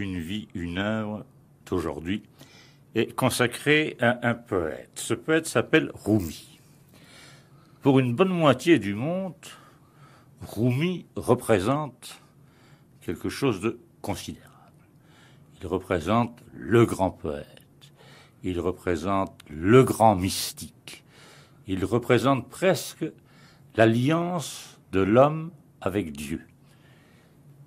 une vie, une œuvre d'aujourd'hui est consacrée à un poète. Ce poète s'appelle Rumi. Pour une bonne moitié du monde, Rumi représente quelque chose de considérable. Il représente le grand poète, il représente le grand mystique, il représente presque l'alliance de l'homme avec Dieu.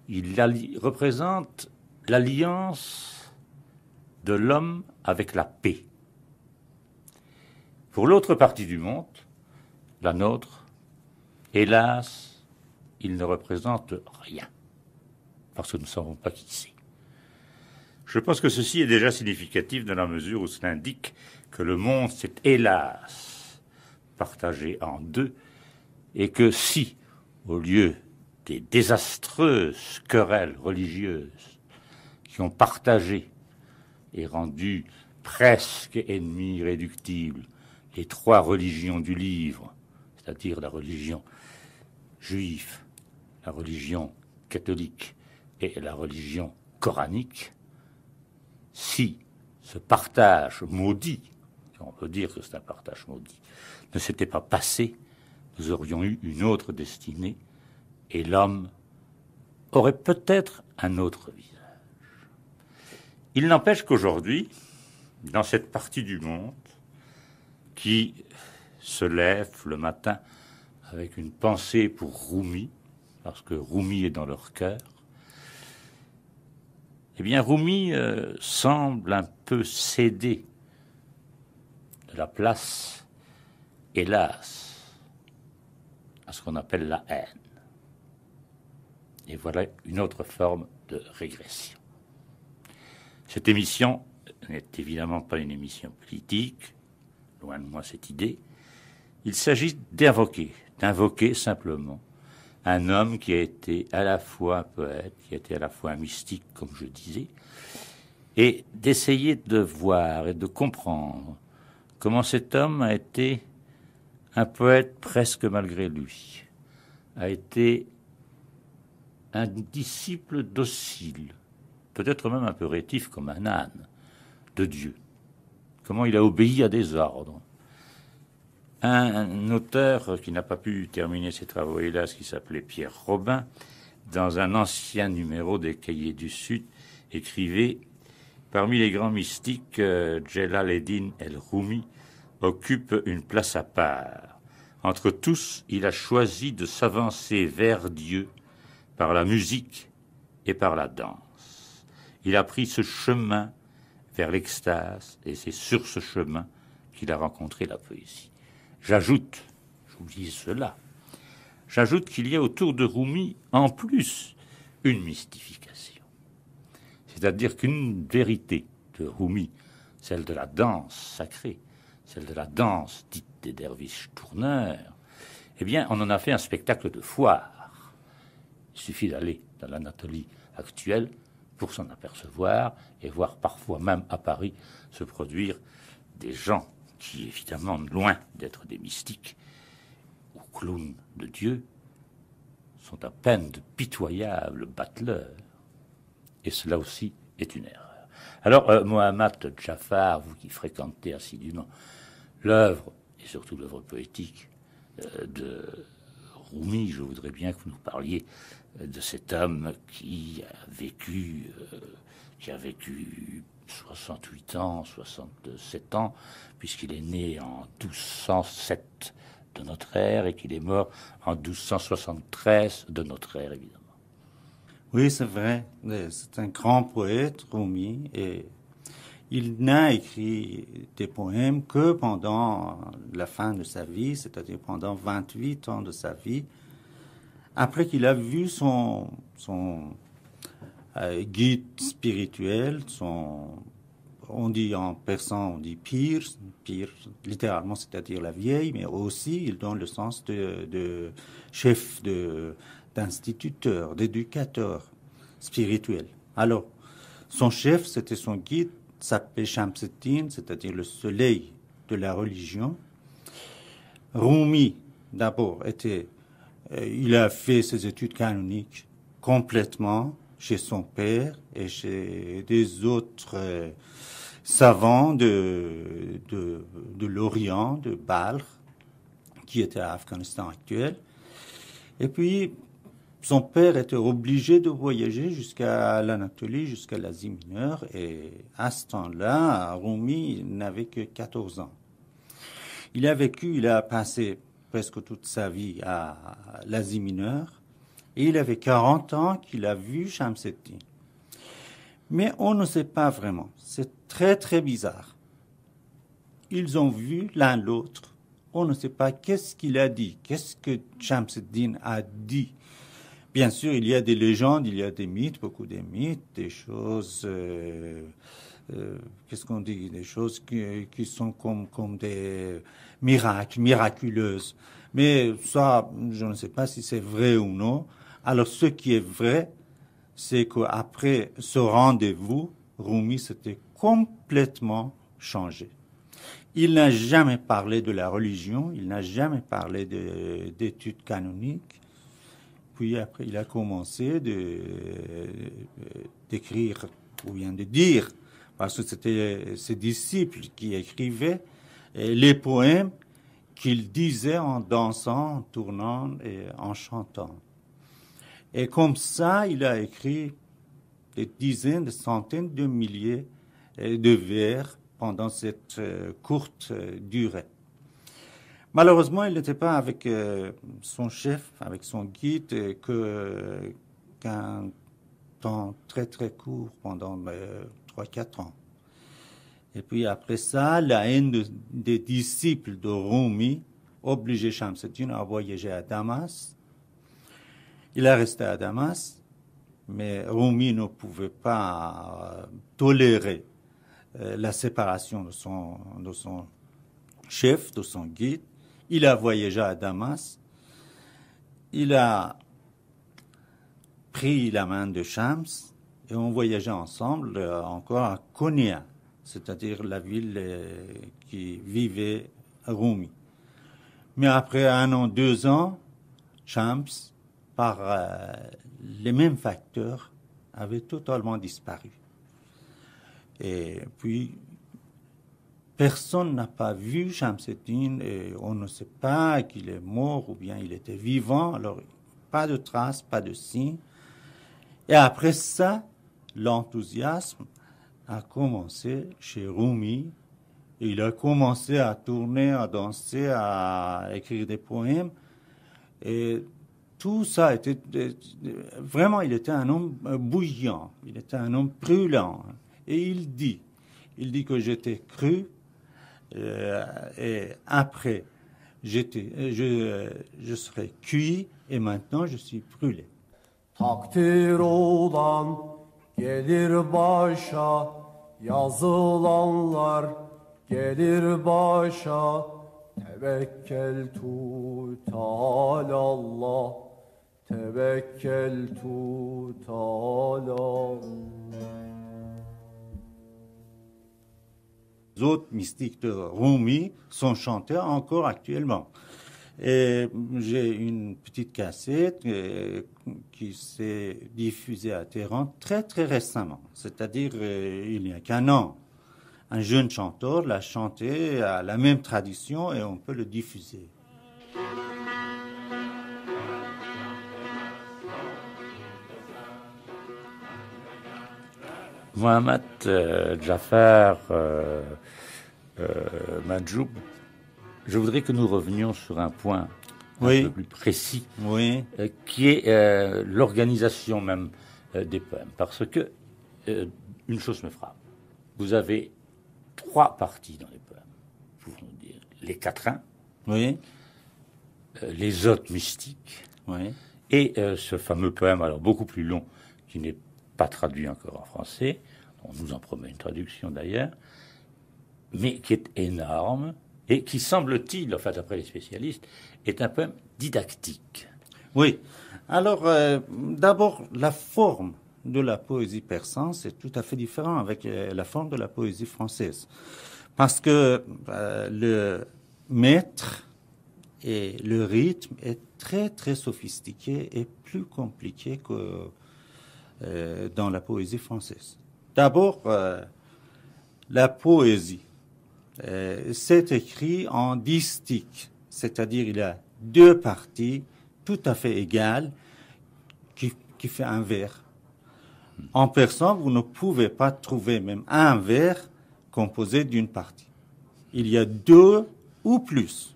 Il représente l'alliance de l'homme avec la paix. Pour l'autre partie du monde, la nôtre, hélas, il ne représente rien, parce que nous ne savons pas qui c'est. Je pense que ceci est déjà significatif dans la mesure où cela indique que le monde s'est hélas partagé en deux et que si, au lieu des désastreuses querelles religieuses qui ont partagé et rendu presque ennemi réductible les trois religions du livre, c'est-à-dire la religion juive, la religion catholique et la religion coranique, si ce partage maudit, on peut dire que c'est un partage maudit, ne s'était pas passé, nous aurions eu une autre destinée et l'homme aurait peut-être un autre vie. Il n'empêche qu'aujourd'hui, dans cette partie du monde qui se lève le matin avec une pensée pour Rumi, parce que Rumi est dans leur cœur, eh bien Rumi euh, semble un peu céder de la place, hélas, à ce qu'on appelle la haine. Et voilà une autre forme de régression. Cette émission n'est évidemment pas une émission politique, loin de moi cette idée. Il s'agit d'invoquer, d'invoquer simplement un homme qui a été à la fois un poète, qui a été à la fois un mystique, comme je disais, et d'essayer de voir et de comprendre comment cet homme a été un poète presque malgré lui, a été un disciple docile peut-être même un peu rétif comme un âne, de Dieu. Comment il a obéi à des ordres. Un, auteur qui n'a pas pu terminer ses travaux, hélas, qui s'appelait Pierre Robin, dans un ancien numéro des Cahiers du Sud, écrivait Parmi les grands mystiques, euh, Jalaluddin el-Rumi occupe une place à part. Entre tous, il a choisi de s'avancer vers Dieu par la musique et par la danse. Il a pris ce chemin vers l'extase, et c'est sur ce chemin qu'il a rencontré la poésie. J'ajoute, j'oublie cela, j'ajoute qu'il y a autour de Rumi, en plus, une mystification. C'est-à-dire qu'une vérité de Rumi, celle de la danse sacrée, celle de la danse dite des derviches tourneurs, eh bien, on en a fait un spectacle de foire. Il suffit d'aller dans l'Anatolie actuelle pour s'en apercevoir et voir parfois même à Paris se produire des gens qui, évidemment, loin d'être des mystiques ou clowns de Dieu, sont à peine de pitoyables battleurs. Et cela aussi est une erreur. Alors, euh, Mohamed Jafar, vous qui fréquentez assidûment l'œuvre, et surtout l'œuvre poétique euh, de Rumi, je voudrais bien que vous nous parliez de cet homme qui a vécu, euh, qui a vécu 68 ans, 67 ans, puisqu'il est né en 1207 de notre ère et qu'il est mort en 1273 de notre ère, évidemment. Oui, c'est vrai. Euh, c'est un grand poète, Rumi, et il n'a écrit des poèmes que pendant la fin de sa vie, c'est-à-dire pendant 28 ans de sa vie, après qu'il a vu son, son euh, guide spirituel, son, on dit en persan, on dit pire, pire, littéralement, c'est-à-dire la vieille, mais aussi il donne le sens de, de chef de, d'instituteur, d'éducateur spirituel. Alors, son chef, c'était son guide, s'appelait Shamsettin, c'est-à-dire le soleil de la religion. Rumi, d'abord, était euh, il a fait ses études canoniques complètement chez son père et chez des autres euh, savants de, de, l'Orient, de Bâle, qui était à Afghanistan actuel. Et puis, son père était obligé de voyager jusqu'à l'Anatolie, jusqu'à l'Asie mineure, et à ce temps-là, Rumi n'avait que 14 ans. Il a vécu, il a passé presque toute sa vie à l'Asie mineure. Et il avait 40 ans qu'il a vu Shamseddin. Mais on ne sait pas vraiment. C'est très très bizarre. Ils ont vu l'un l'autre. On ne sait pas qu'est-ce qu'il a dit, qu'est-ce que Shamseddin a dit. Bien sûr, il y a des légendes, il y a des mythes, beaucoup de mythes, des choses, euh, euh, qu'est-ce qu'on dit, des choses qui, qui sont comme, comme des miracle, miraculeuse. Mais ça, je ne sais pas si c'est vrai ou non. Alors, ce qui est vrai, c'est qu'après ce rendez-vous, Rumi s'était complètement changé. Il n'a jamais parlé de la religion, il n'a jamais parlé d'études canoniques. Puis après, il a commencé d'écrire, ou bien de dire, parce que c'était ses disciples qui écrivaient, les poèmes qu'il disait en dansant, en tournant et en chantant. Et comme ça, il a écrit des dizaines, des centaines de milliers euh, de vers pendant cette euh, courte euh, durée. Malheureusement, il n'était pas avec son chef, avec son guide, que qu'un temps très très court, pendant trois, quatre ans. Et puis après ça, la haine des disciples de Rumi obligeait Shamsuddin à voyager à Damas. Il est resté à Damas, mais Rumi ne pouvait pas euh, tolérer euh, la séparation de son, de son chef, de son guide. Il a voyagé à Damas. Il a pris la main de Shams et on voyageait ensemble euh, encore à Konya c'est-à-dire la ville euh, qui vivait Rumi. Mais après un an, deux ans, Champs par euh, les mêmes facteurs, avait totalement disparu. Et puis, personne n'a pas vu Chamsetin et on ne sait pas qu'il est mort ou bien il était vivant. Alors, pas de traces, pas de signes. Et après ça, l'enthousiasme a commencé chez Rumi. Il a commencé à tourner, à danser, à écrire des poèmes. Et tout ça était. Vraiment, il était un homme euh, bouillant, il était un homme brûlant. Et il dit il dit que j'étais cru, euh, et après, j'étais, je, je serai cuit, et maintenant, je suis brûlé. Gelir başa yazılanlar gelir başa Tevekkel tutal Allah Tevekkel tutal Allah. autres mystiques de Rumi sont chantés encore actuellement. Et j'ai une petite cassette euh, qui s'est diffusée à Téhéran très très récemment, c'est-à-dire euh, il n'y a qu'un an. Un jeune chanteur l'a chanté à la même tradition et on peut le diffuser. Mohamed euh, Jafar Majoub je voudrais que nous revenions sur un point un peu plus précis, euh, qui est euh, l'organisation même euh, des poèmes. Parce que une chose me frappe. Vous avez trois parties dans les poèmes, Les quatrains, oui. les hôtes mystiques, et ce fameux poème, alors beaucoup plus long, qui n'est pas traduit encore en français, on nous en promet une traduction d'ailleurs, mais qui est énorme, et qui semble-t-il, en fait, d'après les spécialistes, est un poème didactique. Oui. Alors, euh, d'abord, la forme de la poésie persan, c'est tout à fait différent avec euh, la forme de la poésie française. Parce que euh, le maître et le rythme est très, très sophistiqué et plus compliqué que dans la poésie française. D'abord, la poésie euh, c'est écrit en distique, c'est-à-dire il y a deux parties tout à fait égales qui, qui fait un vers. En personne, vous ne pouvez pas trouver même un vers composé d'une partie. Il y a deux ou plus.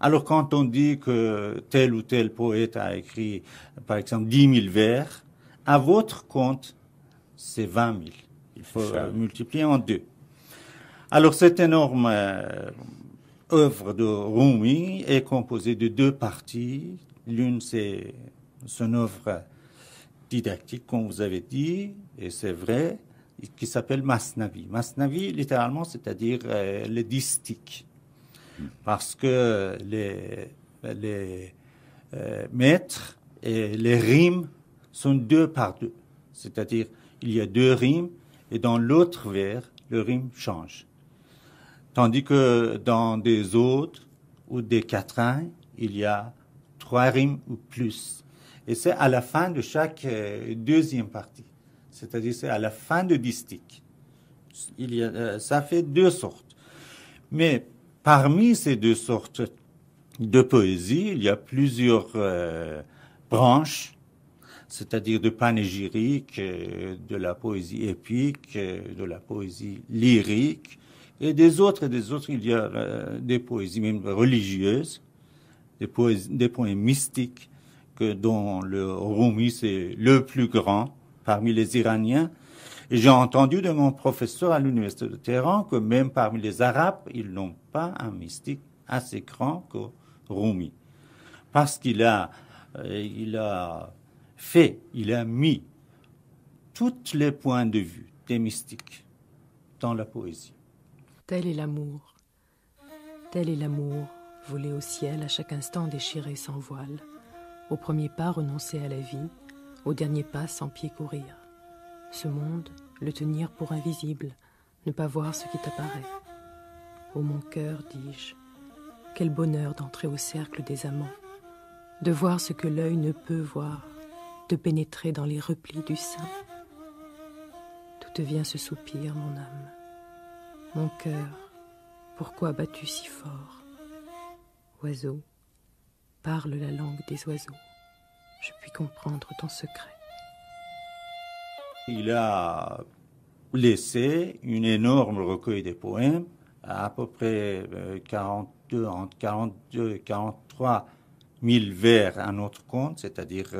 Alors quand on dit que tel ou tel poète a écrit, par exemple, dix mille vers, à votre compte, c'est vingt mille. Il faut multiplier en deux. Alors cette énorme euh, œuvre de Rumi est composée de deux parties. L'une, c'est son œuvre didactique, comme vous avez dit, et c'est vrai, qui s'appelle Masnavi. Masnavi, littéralement, c'est-à-dire euh, le distique. Parce que les, les euh, maîtres et les rimes sont deux par deux. C'est-à-dire, il y a deux rimes, et dans l'autre vers, le rime change. Tandis que dans des autres ou des quatrains, il y a trois rimes ou plus. Et c'est à la fin de chaque euh, deuxième partie. C'est-à-dire, c'est à la fin de distique. Il y a, euh, ça fait deux sortes. Mais parmi ces deux sortes de poésie, il y a plusieurs euh, branches, c'est-à-dire de panégyrique, de la poésie épique, de la poésie lyrique, et des autres des autres, il y a euh, des poésies même religieuses, des, poèmes mystiques, que, dont le Rumi c'est le plus grand parmi les Iraniens. Et j'ai entendu de mon professeur à l'université de Téhéran que même parmi les Arabes, ils n'ont pas un mystique assez grand que Rumi, parce qu'il a, euh, il a fait, il a mis tous les points de vue des mystiques dans la poésie. Tel est l'amour. Tel est l'amour, voler au ciel à chaque instant déchiré sans voile, au premier pas renoncer à la vie, au dernier pas sans pied courir. Ce monde, le tenir pour invisible, ne pas voir ce qui t'apparaît. Ô mon cœur, dis-je, quel bonheur d'entrer au cercle des amants, de voir ce que l'œil ne peut voir, de pénétrer dans les replis du sein. Tout vient ce soupir, mon âme. Mon cœur, pourquoi bats-tu si fort Oiseau, parle la langue des oiseaux. Je puis comprendre ton secret. Il a laissé une énorme recueil de poèmes, à, peu près 42, euh, entre 42 et 43 000 vers à notre compte, c'est-à-dire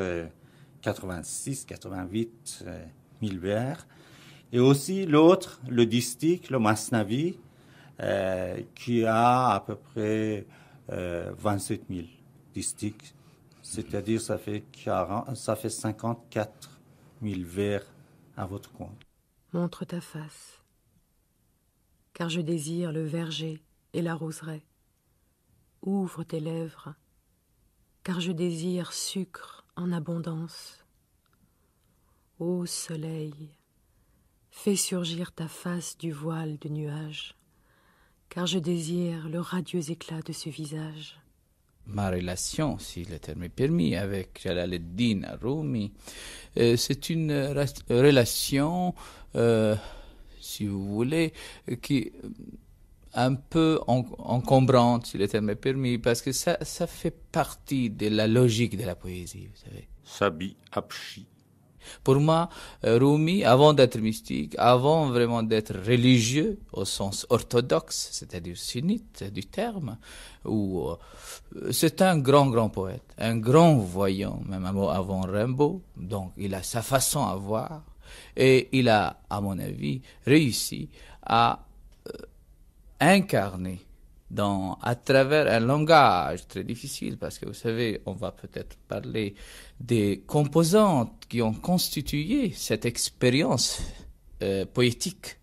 86, 88 000 vers. Et aussi l'autre, le distique, le Masnavi, euh, qui a à peu près 27 euh, 000 distiques, c'est-à-dire ça fait ça fait 54 000 vers à votre compte. Montre ta face, car je désire le verger et la roseraie. Ouvre tes lèvres, car je désire sucre en abondance. Ô soleil, Fais surgir ta face du voile de nuages, car je désire le radieux éclat de ce visage. Ma relation, si le terme est permis, avec Jalaleddin Rumi, euh, c'est une relation, euh, si vous voulez, qui un peu encombrante, si le terme est permis, parce que ça, fait partie de la logique de la poésie, vous savez. Sabi pour moi, euh, Rumi, avant d'être mystique, avant vraiment d'être religieux au sens orthodoxe, c'est-à-dire sunnite du terme, ou euh, c'est un grand, grand poète, un grand voyant, même avant Rimbaud. Donc, il a sa façon à voir et il a, à mon avis, réussi à euh, incarner dans, à travers un langage très difficile, parce que vous savez, on va peut-être parler des composantes qui ont constitué cette expérience euh, poétique,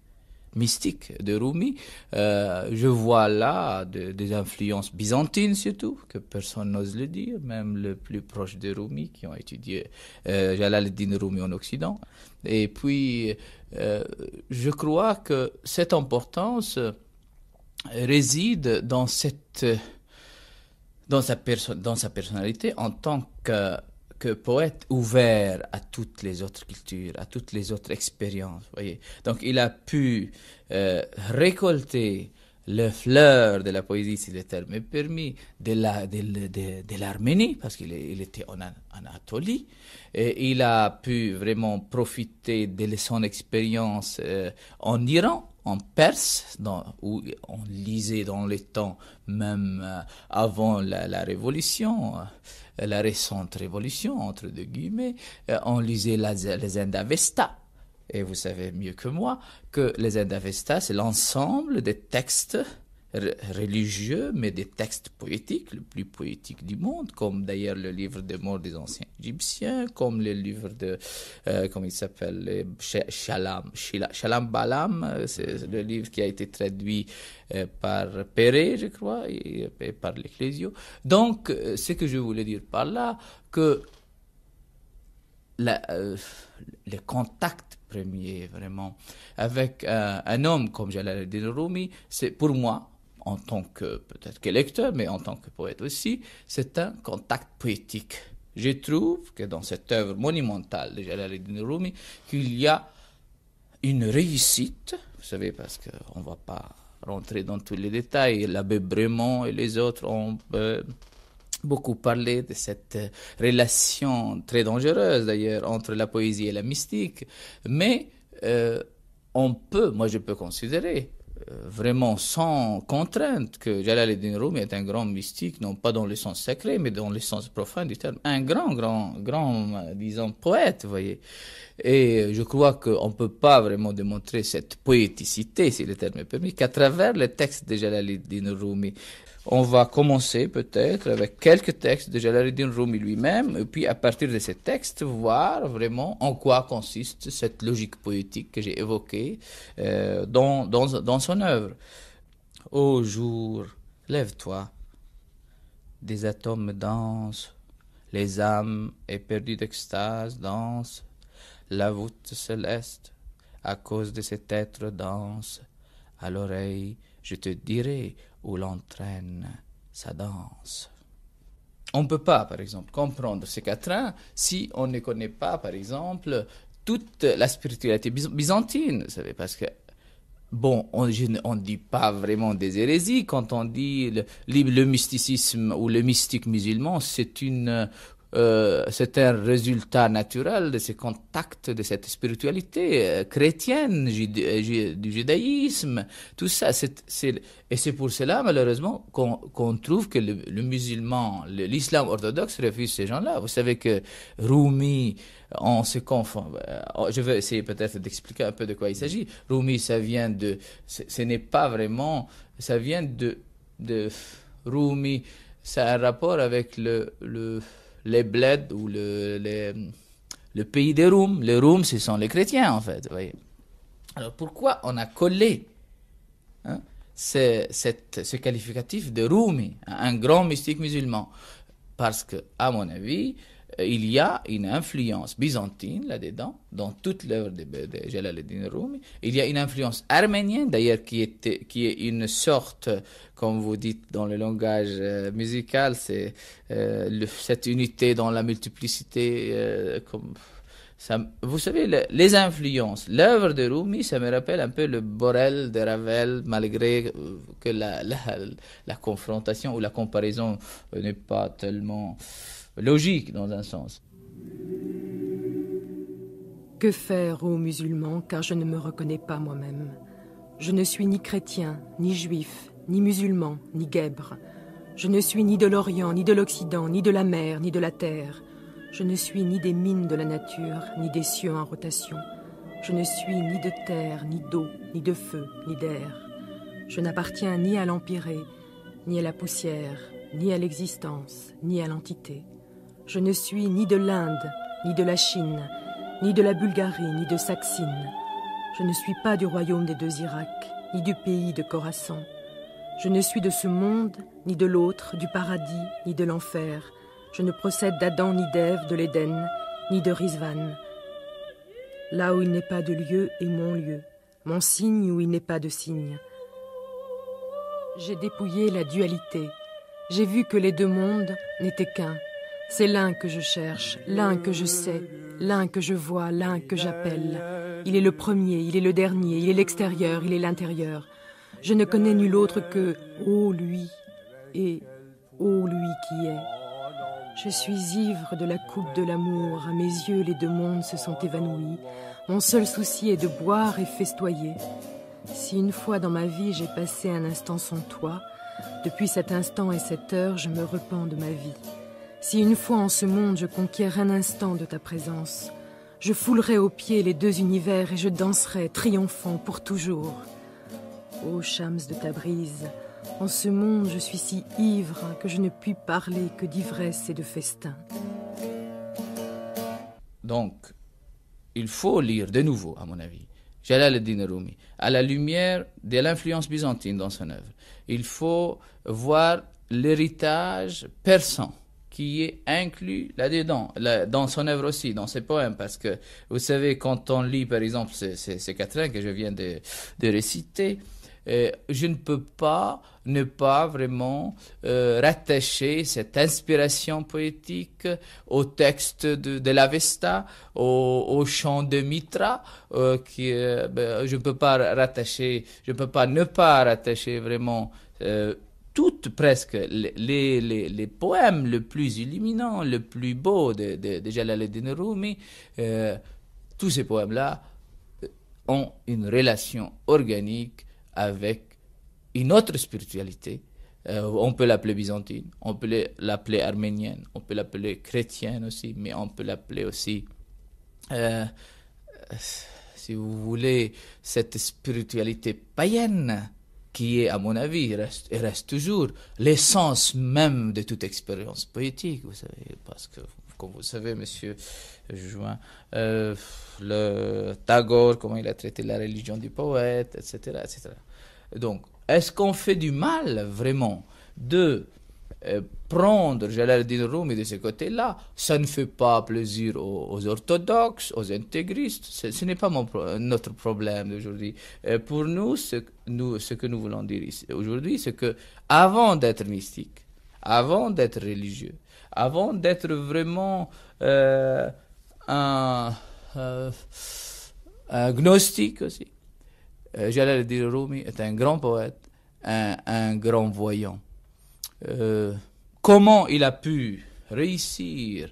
mystique de Rumi. Euh, je vois là des influences byzantines surtout, que personne n'ose le dire, même le plus proche de Rumi, qui ont étudié euh, din Rumi en Occident. Et puis, euh, je crois que cette importance réside dans cette dans sa, dans sa personnalité en tant que poète ouvert à toutes les autres cultures, à toutes les autres expériences. Voyez. Donc il a pu euh, récolter le fleur de la poésie, si le terme est permis, de l'Arménie, de, parce qu'il était en Anatolie. Et il a pu vraiment profiter de son expérience euh, en Iran, en Perse, dans, où on lisait dans les temps, même euh, avant la, révolution, euh, la récente révolution, entre guillemets, on lisait les Indavesta et vous savez mieux que moi, que les Indavesta c'est l'ensemble des textes religieux, mais des textes poétiques, le plus poétique du monde, comme d'ailleurs le livre des morts des anciens égyptiens, comme le livre de, comme euh, comment il s'appelle, euh, Shalam, Shalam Balam, euh, c'est le livre qui a été traduit par Perret, je crois, et, par l'Ecclésio. Donc, ce que je voulais dire par là, que la, le contact premier, vraiment. Avec euh, un, homme comme Jalaluddin Rumi, c'est pour moi, en tant que peut-être que lecteur, mais en tant que poète aussi, c'est un contact poétique. Je trouve que dans cette œuvre monumentale de Jalaluddin Rumi, qu'il y a une réussite, vous savez, parce qu'on ne va pas rentrer dans tous les détails, l'abbé bremont et les autres ont... Euh, beaucoup parlé de cette euh, relation très dangereuse d'ailleurs entre la poésie et la mystique, mais euh, on peut, moi je peux considérer euh, vraiment sans contrainte que Jalaluddin Rumi est un grand mystique, non pas dans le sens sacré, mais dans le sens profond du terme, un grand, grand, grand, disons, poète, vous voyez. Et je crois qu'on ne peut pas vraiment démontrer cette poéticité, si le terme est permis, qu'à travers le texte de Jalaluddin Rumi. On va commencer peut-être avec quelques textes de Jalaluddin Rumi lui-même, et puis à partir de ces textes, voir vraiment en quoi consiste cette logique poétique que j'ai évoquée euh, dans, dans son œuvre. Ô jour, lève-toi. Des atomes dansent, les âmes éperdues d'extase dansent, la voûte céleste, à cause de cet être, danse. À l'oreille, je te dirai où l'entraîne sa danse. On ne peut pas, par exemple, comprendre ces quatrains si on ne connaît pas, par exemple, toute la spiritualité byzantine, vous savez, parce que Bon, on ne dit pas vraiment des hérésies quand on dit le, le mysticisme ou le mystique musulman, c'est une euh, c'est un résultat naturel de ces contacts, de cette spiritualité euh, chrétienne, euh, du judaïsme, tout ça. et c'est pour cela, malheureusement, qu'on trouve que le, musulman, l'islam orthodoxe refuse ces gens-là. Vous savez que Rumi, on se confond. Oh, je vais essayer peut-être d'expliquer un peu de quoi il s'agit. Rumi, ça vient de... Ce n'est pas vraiment... Ça vient de... de Rumi, ça a un rapport avec le, le les bleds ou le, le pays des roms. Les roms, ce sont les chrétiens, en fait. Alors pourquoi on a collé hein, ce qualificatif de Rumi, un grand mystique musulman Parce que, à mon avis, euh, il y a une influence byzantine là-dedans, dans toute l'œuvre de, de din Rumi. Il y a une influence arménienne, d'ailleurs, qui, qui est une sorte, comme vous dites dans le langage euh, musical, c'est euh, cette unité dans la multiplicité. comme, ça, vous savez, les influences, l'œuvre de Rumi, ça me rappelle un peu le Borel de Ravel, malgré que la, la confrontation ou la comparaison n'est pas tellement logique dans un sens. Que faire, ô musulmans, car je ne me reconnais pas moi-même Je ne suis ni chrétien, ni juif, ni musulman, ni guèbre. Je ne suis ni de l'Orient, ni de l'Occident, ni de la mer, ni de la terre. Je ne suis ni des mines de la nature, ni des cieux en rotation. Je ne suis ni de terre, ni d'eau, ni de feu, ni d'air. Je n'appartiens ni à l'empiré, ni à la poussière, ni à l'existence, ni à l'entité. Je ne suis ni de l'Inde, ni de la Chine, ni de la Bulgarie, ni de Saxine. Je ne suis pas du royaume des deux Iraks, ni du pays de Khorassan. Je ne suis de ce monde, ni de l'autre, du paradis, ni de l'enfer. Je ne procède d'Adam, ni d'Ève, de l'Éden, ni de Rizvan. Là où il n'est pas de lieu est mon lieu, mon signe où il n'est pas de signe. J'ai dépouillé la dualité. J'ai vu que les deux mondes n'étaient qu'un. C'est l'un que je cherche, l'un que je sais, l'un que je vois, l'un que j'appelle. Il est le premier, il est le dernier, il est l'extérieur, il est l'intérieur. Je ne connais nul autre que ô oh lui et ô oh lui qui est. Je suis ivre de la coupe de l'amour, à mes yeux les deux mondes se sont évanouis. Mon seul souci est de boire et festoyer. Si une fois dans ma vie j'ai passé un instant sans toi, depuis cet instant et cette heure je me repens de ma vie. Si une fois en ce monde je conquiers un instant de ta présence, je foulerai aux pieds les deux univers et je danserai, triomphant pour toujours. Ô Chams de ta brise, en ce monde je suis si ivre que je ne puis parler que d'ivresse et de festin. Donc, il faut lire de nouveau, à mon avis, Jalal al-Din Rumi, à la lumière de l'influence byzantine dans son œuvre. Il faut voir l'héritage persan qui est inclus là-dedans, dans son œuvre aussi, dans ses poèmes, parce que vous savez, quand on lit par exemple ces, ces, quatre que je viens de, de réciter, euh, je ne peux pas ne pas vraiment euh, rattacher cette inspiration poétique au texte de, de l'Avesta, au, au, chant de Mitra, euh, qui, ben, je ne peux pas rattacher, je ne peux pas ne pas rattacher vraiment toutes presque les, poèmes le plus illuminants, le plus beau de, de, de Jalaluddin Rumi, euh, tous ces poèmes-là euh, ont une relation organique avec une autre spiritualité. Euh, on peut l'appeler byzantine, on peut l'appeler arménienne, on peut l'appeler chrétienne aussi, mais on peut l'appeler aussi, si vous voulez, cette spiritualité païenne qui est, à mon avis, reste, et reste toujours l'essence même de toute expérience poétique, vous savez, parce que, comme vous savez, monsieur Juin, euh, le Tagore, comment il a traité la religion du poète, etc., etc. Donc, est-ce qu'on fait du mal, vraiment, de euh, prendre, prendre Jalaluddin Rumi de ce côté-là, ça ne fait pas plaisir aux, orthodoxes, aux intégristes. Ce, n'est pas notre problème d'aujourd'hui. Euh, pour nous ce, que nous voulons dire aujourd'hui, c'est que avant d'être mystique, avant d'être religieux, avant d'être vraiment euh, un, euh, gnostique aussi, Jalaluddin Rumi est un grand poète, un grand voyant. Euh, comment il a pu réussir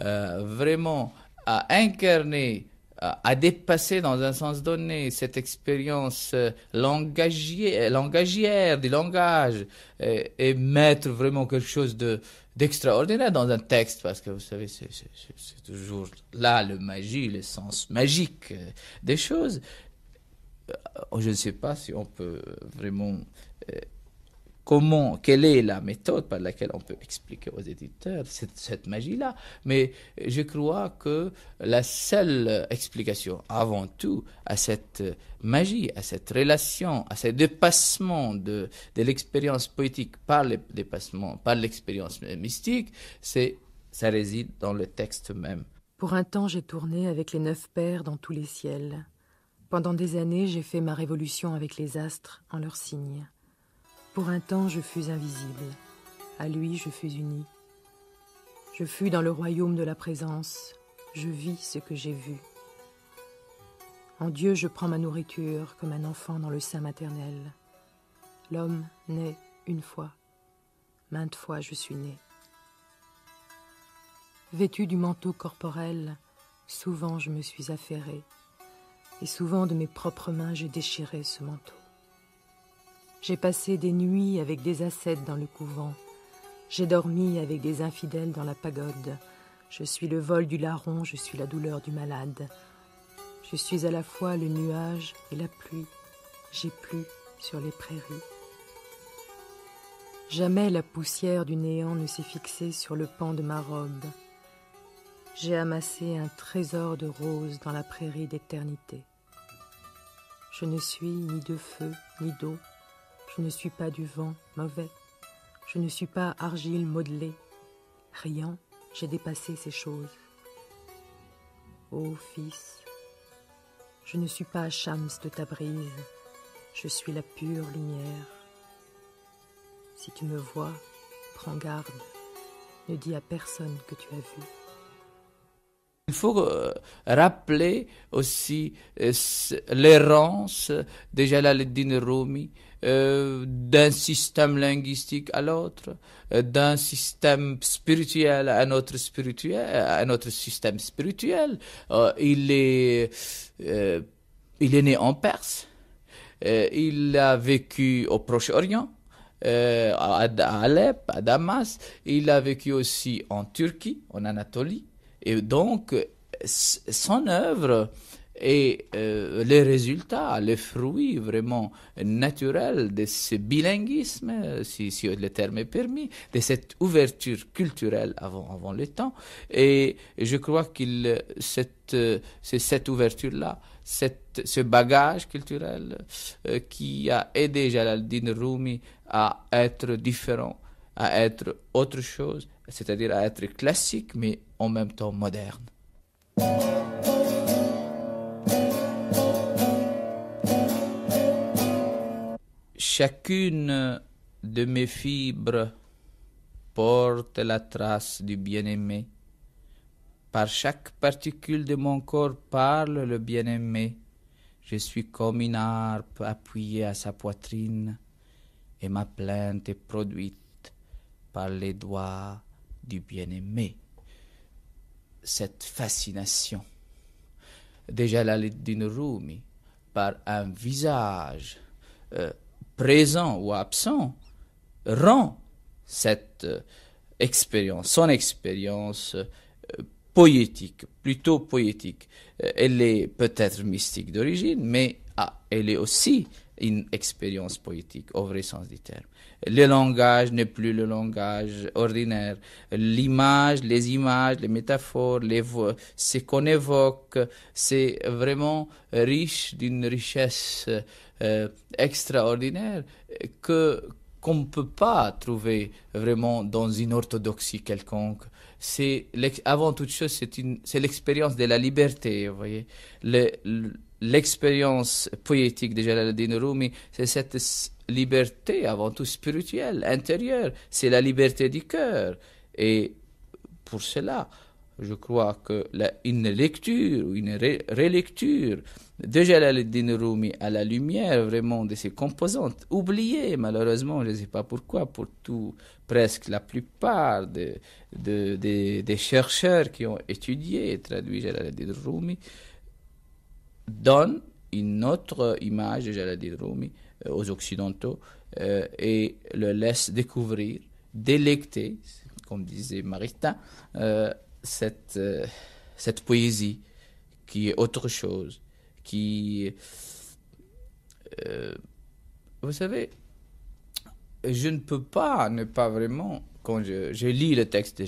euh, vraiment à incarner, à, dépasser dans un sens donné cette expérience euh, langagière, du langage et, mettre vraiment quelque chose de d'extraordinaire dans un texte parce que vous savez c'est toujours là le magie le sens magique des choses je ne sais pas si on peut vraiment comment, quelle est la méthode par laquelle on peut expliquer aux éditeurs cette, magie-là. Mais je crois que la seule explication, avant tout, à cette magie, à cette relation, à ce dépassement de, l'expérience poétique par le dépassement, par l'expérience mystique, c'est, ça réside dans le texte même. Pour un temps, j'ai tourné avec les neuf pères dans tous les ciels. Pendant des années, j'ai fait ma révolution avec les astres en leur signes. Pour un temps je fus invisible, à lui je fus uni. Je fus dans le royaume de la présence, je vis ce que j'ai vu. En Dieu je prends ma nourriture comme un enfant dans le sein maternel. L'homme naît une fois, maintes fois je suis né. Vêtu du manteau corporel, souvent je me suis affairé, et souvent de mes propres mains j'ai déchiré ce manteau. J'ai passé des nuits avec des ascètes dans le couvent. J'ai dormi avec des infidèles dans la pagode. Je suis le vol du larron, je suis la douleur du malade. Je suis à la fois le nuage et la pluie. J'ai plu sur les prairies. Jamais la poussière du néant ne s'est fixée sur le pan de ma robe. J'ai amassé un trésor de roses dans la prairie d'éternité. Je ne suis ni de feu, ni d'eau, je ne suis pas du vent mauvais. Je ne suis pas argile modelée. Rien, j'ai dépassé ces choses. Ô Fils, je ne suis pas chams de ta brise. Je suis la pure lumière. Si tu me vois, prends garde. Ne dis à personne que tu as vu. Il faut euh, rappeler aussi euh, l'errance de Jalaluddin Rumi euh, d'un système linguistique à l'autre, euh, d'un système spirituel à un autre spirituel, à un autre système spirituel. Euh, il est, il est né en Perse. il a vécu au Proche-Orient. à Alep, à Damas, il a vécu aussi en Turquie, en Anatolie, et donc son œuvre et euh, les résultats, les fruits vraiment naturels de ce bilinguisme, si, si, le terme est permis, de cette ouverture culturelle avant, avant le temps. Et je crois que cette, c'est cette ouverture-là, ce bagage culturel euh, qui a aidé Jalal al-Din Rumi à être différent, à être autre chose, c'est-à-dire à être classique, mais en même temps moderne. Chacune de mes fibres porte la trace du bien-aimé. Par chaque particule de mon corps parle le bien-aimé. Je suis comme une harpe appuyée à sa poitrine, et ma plainte est produite par les doigts du bien-aimé. Cette fascination, déjà la lettre d'une Rumi, par un visage euh, présent ou absent, rend cette euh, expérience, son expérience euh, poétique, plutôt poétique. Euh, elle est peut-être mystique d'origine, mais ah, elle est aussi une expérience poétique au vrai sens du terme. Le langage n'est plus le langage ordinaire. L'image, les images, les métaphores, les voix, ce qu'on évoque, c'est vraiment riche d'une richesse euh, extraordinaire que qu'on ne peut pas trouver vraiment dans une orthodoxie quelconque. C'est avant toute chose, c'est l'expérience de la liberté, vous voyez. L'expérience poétique de Jalaluddin Rumi, c'est cette liberté avant tout spirituelle, intérieure, c'est la liberté du cœur. Et pour cela, je crois que la, une lecture, une relecture de Jalaluddin Rumi à la lumière vraiment de ses composantes, oubliées malheureusement, je ne sais pas pourquoi, pour tout, presque la plupart de, des chercheurs qui ont étudié et traduit Jalaluddin Rumi, donnent une autre image de Jalaluddin Rumi euh, aux Occidentaux euh, et le laisse découvrir, délecter, comme disait Marita, euh, cette, cette poésie qui est autre chose, qui... vous savez, je ne peux pas ne pas vraiment, quand je, lis le texte de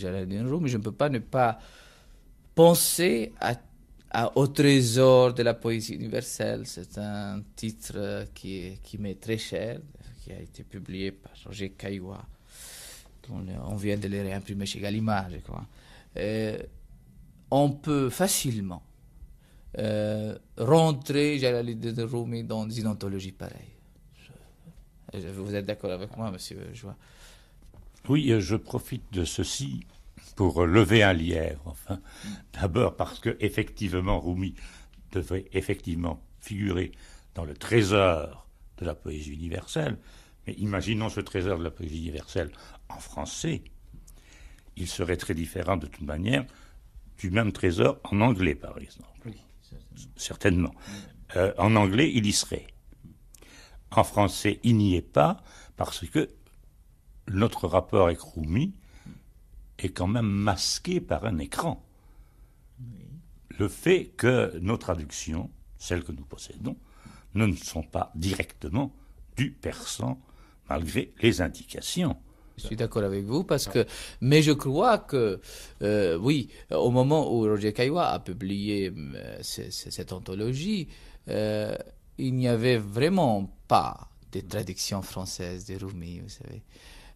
jour, mais je ne peux pas ne pas penser à au trésor de la poésie universelle. C'est un titre qui, qui m'est très cher, qui a été publié par Roger Caillois. On, vient de le réimprimer chez Gallimard, je crois. Euh, on peut facilement euh, rentrer l'idée de Rumi dans une anthologie pareille. vous êtes d'accord avec moi, monsieur Joie Oui, euh, je profite de ceci pour lever un lièvre. Enfin, d'abord parce que effectivement Rumi devrait effectivement figurer dans le trésor de la poésie universelle. Mais imaginons ce trésor de la poésie universelle en français. Il serait très différent de toute manière du même trésor en anglais, par exemple. Oui, certainement. Euh, en anglais, il y serait. En français, il n'y est pas parce que notre rapport avec Rumi est quand même masqué par un écran. Le fait que nos traductions, celles que nous possédons, ne sont pas directement du persan, malgré les indications. Je suis d'accord avec vous parce que, mais je crois que, euh, oui, au moment où Roger Caillois a publié euh, cette anthologie, euh, il n'y avait vraiment pas de traduction française de Rumi, vous savez.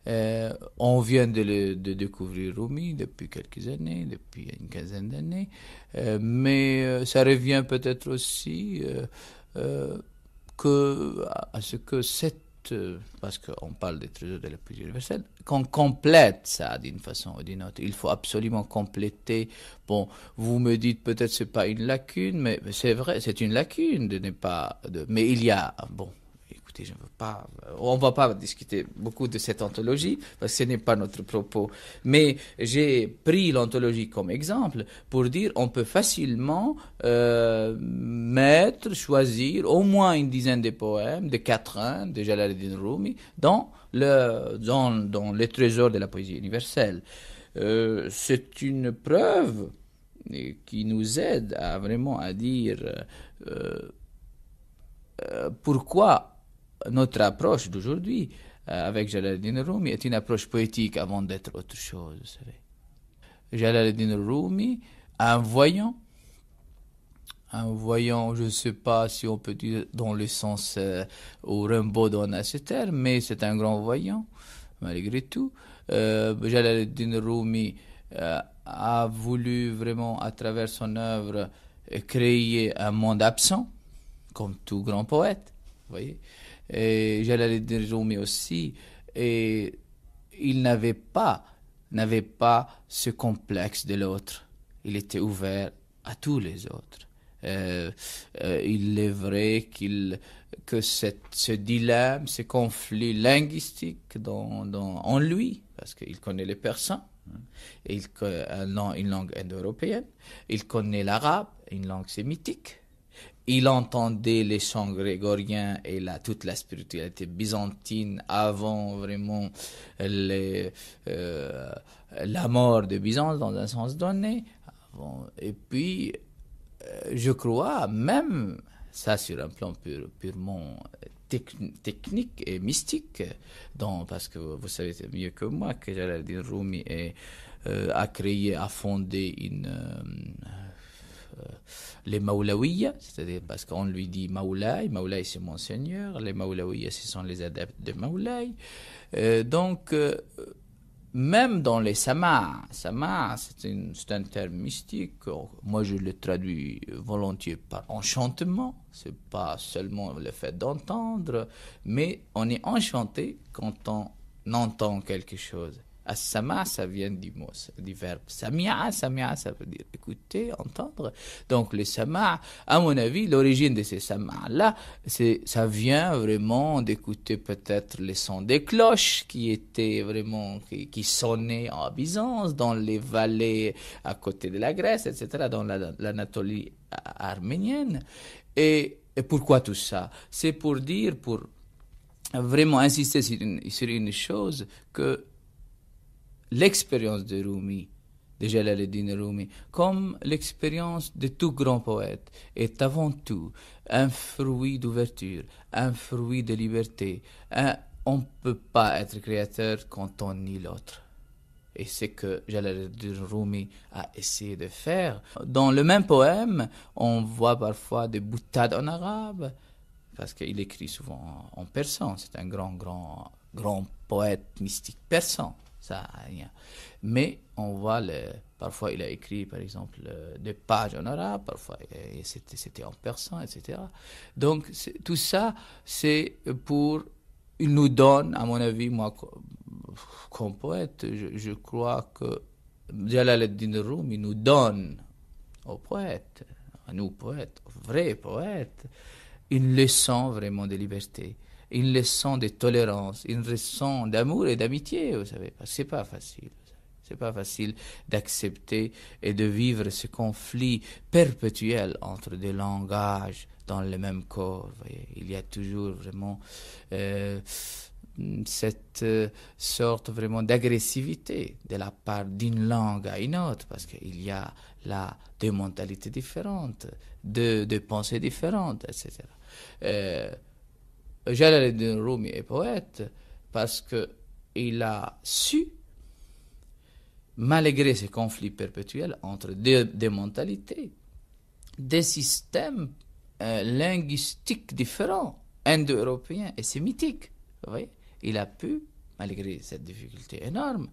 Euh, on vient de, le, découvrir Rumi depuis quelques années, depuis une quinzaine d'années, euh, mais euh, ça revient peut-être aussi que, à ce que cette parce qu'on parle des trésors de la plus universelle, qu'on complète ça d'une façon ou d'une autre. Il faut absolument compléter. Bon, vous me dites peut-être c'est pas une lacune, mais c'est vrai, c'est une lacune de ne pas. mais il y a bon euh, on ne va pas discuter beaucoup de cette anthologie, parce que ce n'est pas notre propos. Mais j'ai pris l'anthologie comme exemple pour dire on peut facilement euh, mettre, choisir au moins une dizaine de poèmes de Catherine, de Jalaluddin Rumi, dans, le, dans, dans les trésors de la poésie universelle. Euh, c'est une preuve qui nous aide à vraiment à dire pourquoi notre approche d'aujourd'hui euh, avec Jalaluddin Rumi est une approche poétique avant d'être autre chose. Vous savez. Jalaluddin Rumi, un voyant, un voyant, je ne sais pas si on peut dire dans le sens où euh, Rimbaud donne à ce terme, mais c'est un grand voyant, malgré tout. Euh, Jalaluddin Rumi euh, a voulu vraiment, à travers son œuvre, créer un monde absent, comme tout grand poète. Vous voyez et j'allais les aussi, et il n'avait pas, n'avait pas ce complexe de l'autre. Il était ouvert à tous les autres. Euh, euh, il est vrai qu'il, que cette, ce dilemme, ce conflit linguistique dans, en lui, parce qu'il connaît les persans, il, euh, une langue indo-européenne, il connaît l'arabe, une langue sémitique, il entendait les chants grégoriens et la, toute la spiritualité byzantine avant vraiment les, euh, la mort de Byzance dans un sens donné. Et puis, euh, je crois même, ça sur un plan purement technique et mystique, parce que vous savez mieux que moi que Jalaluddin Rumi euh, a créé, a fondé une... Euh, les maoulawiyas, c'est-à-dire parce qu'on lui dit maoulaï, maoulaï c'est mon Seigneur, les maoulawiyas ce sont les adeptes de Maulay. Euh, donc, euh, même dans les Sama, Sama c'est un terme mystique, moi je le traduis volontiers par enchantement, c'est pas seulement le fait d'entendre, mais on est enchanté quand on entend quelque chose as ça vient du mot, verbe samia. Samia, ça veut dire écouter, entendre. Donc, le sama, à mon avis, l'origine de ces sama-là, ça vient vraiment d'écouter peut-être les sons des cloches qui étaient vraiment, qui, sonnaient en Byzance, dans les vallées à côté de la Grèce, etc., dans l'Anatolie arménienne. Et, pourquoi tout ça? C'est pour dire, pour vraiment insister sur sur une chose que l'expérience de Rumi, de ad-Din Rumi, comme l'expérience de tout grand poète, est avant tout un fruit d'ouverture, un fruit de liberté. on ne peut pas être créateur quand on nie l'autre. Et c'est que ad-Din Rumi a essayé de faire. Dans le même poème, on voit parfois des boutades en arabe, parce qu'il écrit souvent en persan. C'est un grand, grand, grand poète mystique persan ça rien. Mais on voit, le, parfois il a écrit par exemple euh, des pages en arabe, parfois c'était en persan, etc. Donc tout ça, c'est pour, il nous donne, à mon avis, moi comme poète, je, crois que Jalal ad-Din il nous donne aux poètes, à nous poètes, aux vrais poètes, une leçon vraiment de liberté une leçon de tolérance, une leçon d'amour et d'amitié, vous savez. C'est pas facile. C'est pas facile d'accepter et de vivre ce conflit perpétuel entre deux langages dans le même corps. Il y a toujours vraiment euh, cette euh, sorte vraiment d'agressivité de la part d'une langue à une autre, parce qu'il y a là deux mentalités différentes, deux, pensées différentes, etc de Rumi est poète parce qu'il a su, malgré ces conflits perpétuels entre des, mentalités, des systèmes euh, linguistiques différents, indo-européens et sémitiques, vous il a pu, malgré cette difficulté énorme,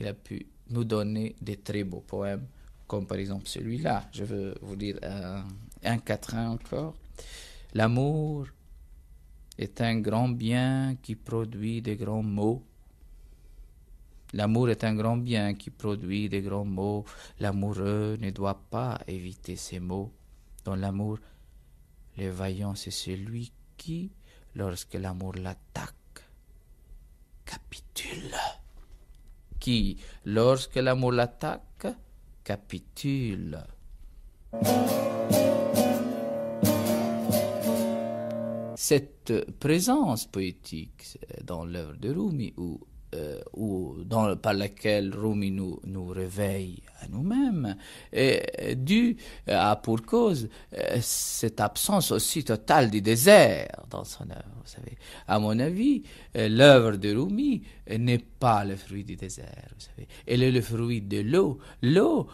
il a pu nous donner des très beaux poèmes, comme par exemple celui-là. Je veux vous dire un, euh, un quatrain encore. L'amour, est un grand bien qui produit des grands maux. L'amour est un grand bien qui produit des grands maux. L'amoureux ne doit pas éviter ces maux. Dans l'amour, le vaillant, c'est celui qui, lorsque l'amour l'attaque, capitule. Qui, lorsque l'amour l'attaque, capitule. cette présence poétique euh, dans l'œuvre de Rumi, euh, ou, dans, par laquelle Rumi nous, nous réveille à nous-mêmes, est euh, due à pour cause cette absence aussi totale du désert dans son œuvre. Vous savez. À mon avis, l'œuvre de Rumi n'est pas le fruit du désert. Vous savez. Elle est le fruit de l'eau. L'eau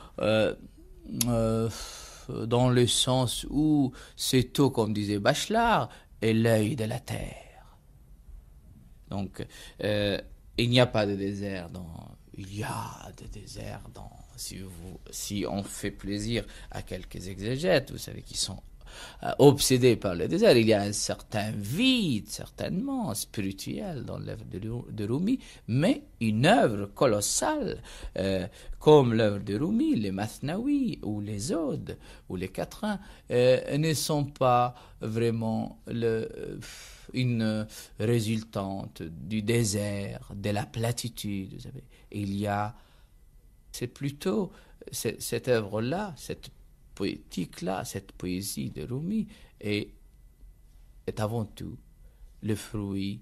dans le sens où cette eau, comme disait Bachelard, et l'œil de la terre. Donc, euh, il n'y a pas de désert dans... Il y a des déserts dans... Si, si on fait plaisir à quelques exégètes, vous savez, qu'ils sont euh, obsédé par le désert. Il y a un certain vide, certainement, spirituel dans l'œuvre de, Rumi, mais une œuvre colossale, euh, comme l'œuvre de Rumi, les Mathnawi ou les Odes ou les Quatrains, euh, ne sont pas vraiment une résultante du désert, de la platitude. Vous savez. Il y a, c'est plutôt cette œuvre-là, cette poétique-là, cette poésie de Rumi, est, avant tout le fruit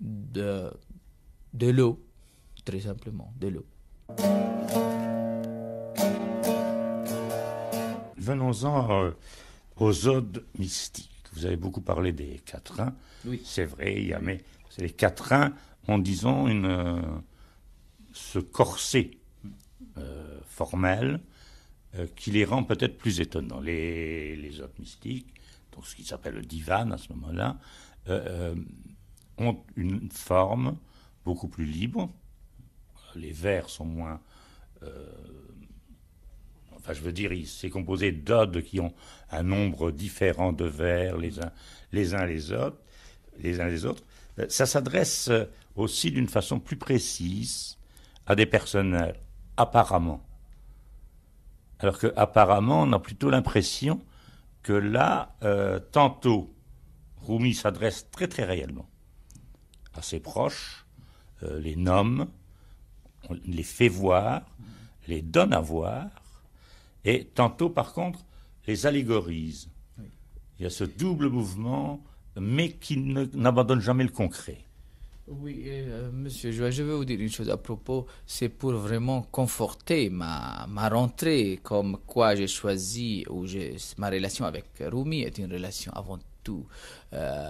de, l'eau, très simplement, de l'eau. Venons-en euh, aux odes mystiques. Vous avez beaucoup parlé des quatrains. Oui. C'est vrai, il y a, mais les quatrains ont, disons, une, euh, ce corset euh, formel euh, qui les rend peut-être plus étonnants. Les, les, mystiques, donc ce qui s'appelle le divan à ce moment-là, euh, euh, ont une forme beaucoup plus libre. Les vers sont moins. enfin, je veux dire, c'est composé d'odes qui ont un nombre différent de vers les uns les uns les autres. Les uns les autres. Ça s'adresse aussi d'une façon plus précise à des personnes apparemment alors qu'apparemment, on a plutôt l'impression que là, euh, tantôt, Rumi s'adresse très très réellement à ses proches, euh, les nomme, les fait voir, les donne à voir, et tantôt par contre les allégorise. Il y a ce double mouvement, mais qui n'abandonne jamais le concret. Oui, euh, monsieur je veux vous dire une chose à propos. C'est pour vraiment conforter ma, ma rentrée, comme quoi j'ai choisi, ou ma relation avec Rumi est une relation avant tout euh,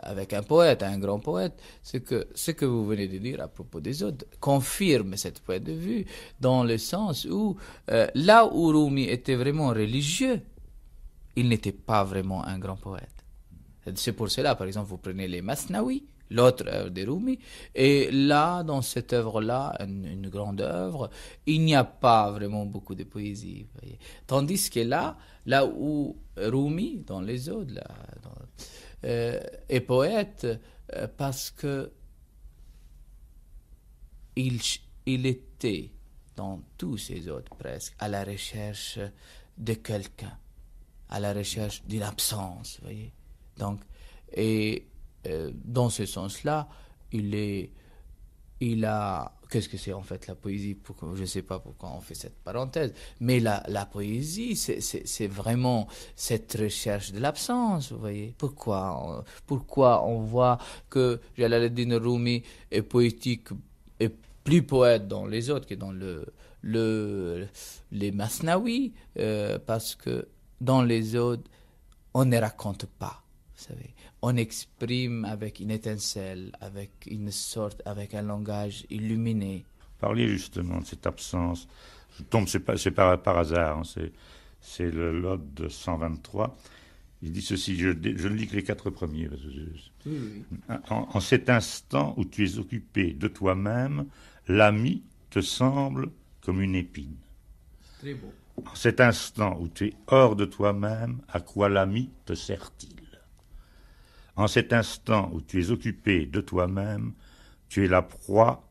avec un poète, un grand poète. Ce que, ce que vous venez de dire à propos des autres confirme cette point de vue, dans le sens où, euh, là où Rumi était vraiment religieux, il n'était pas vraiment un grand poète. C'est pour cela, par exemple, vous prenez les Masnawi l'autre œuvre de Rumi. Et là, dans cette œuvre-là, une, grande œuvre, il n'y a pas vraiment beaucoup de poésie. Tandis que là, là où Rumi, dans les autres, là, euh, est poète, euh, parce que il, était, dans tous ses autres presque, à la recherche de quelqu'un, à la recherche d'une absence, voyez. Donc, et euh, dans ce sens-là, il est, il a, qu'est-ce que c'est en fait la poésie pourquoi, Je ne sais pas pourquoi on fait cette parenthèse, mais la, poésie, c'est vraiment cette recherche de l'absence, vous voyez. Pourquoi, pourquoi on voit que Jalaluddin Rumi est poétique, et plus poète dans les autres que dans le, le les Masnawi, euh, parce que dans les autres, on ne raconte pas, vous savez on exprime avec une étincelle, avec une sorte, avec un langage illuminé. Parliez justement de cette absence. Je tombe, c'est pas, par, par, hasard, hein, c'est, le lot de 123. Il dit ceci, je, ne lis que les quatre premiers. En, cet instant où tu es occupé de toi-même, l'ami te semble comme une épine. En cet instant où tu es hors de toi-même, à quoi l'ami te sert-il en cet instant où tu es occupé de toi-même, tu es la proie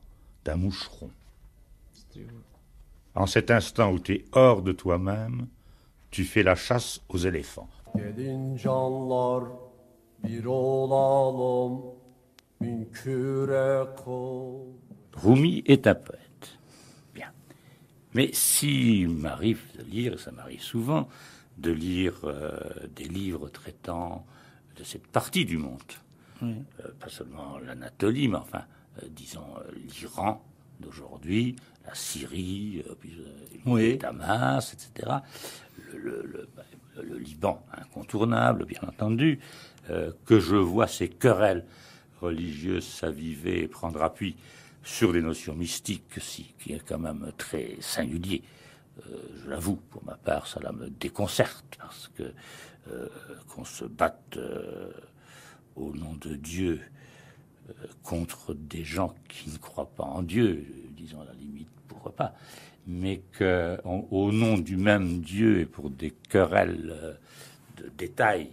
d'un moucheron. En cet instant où tu es hors de toi-même, tu fais la chasse aux éléphants. Rumi est un poète. Bien. Mais s'il m'arrive de lire, et ça m'arrive souvent, de lire euh, des livres traitant cette partie du monde. Euh, pas seulement l'Anatolie, mais enfin, euh, disons, euh, l'Iran d'aujourd'hui, la Syrie, puis, Damas, etc. Bah, le, Liban, incontournable, bien entendu, que je vois ces querelles religieuses s'aviver et prendre appui sur des notions mystiques, si, qui est quand même très singulier. je l'avoue, pour ma part, ça me déconcerte parce que euh, qu'on se batte euh, au nom de Dieu euh, contre des gens qui ne croient pas en Dieu, disons à la limite, pourquoi pas, mais qu'au nom du même Dieu et pour des querelles de détails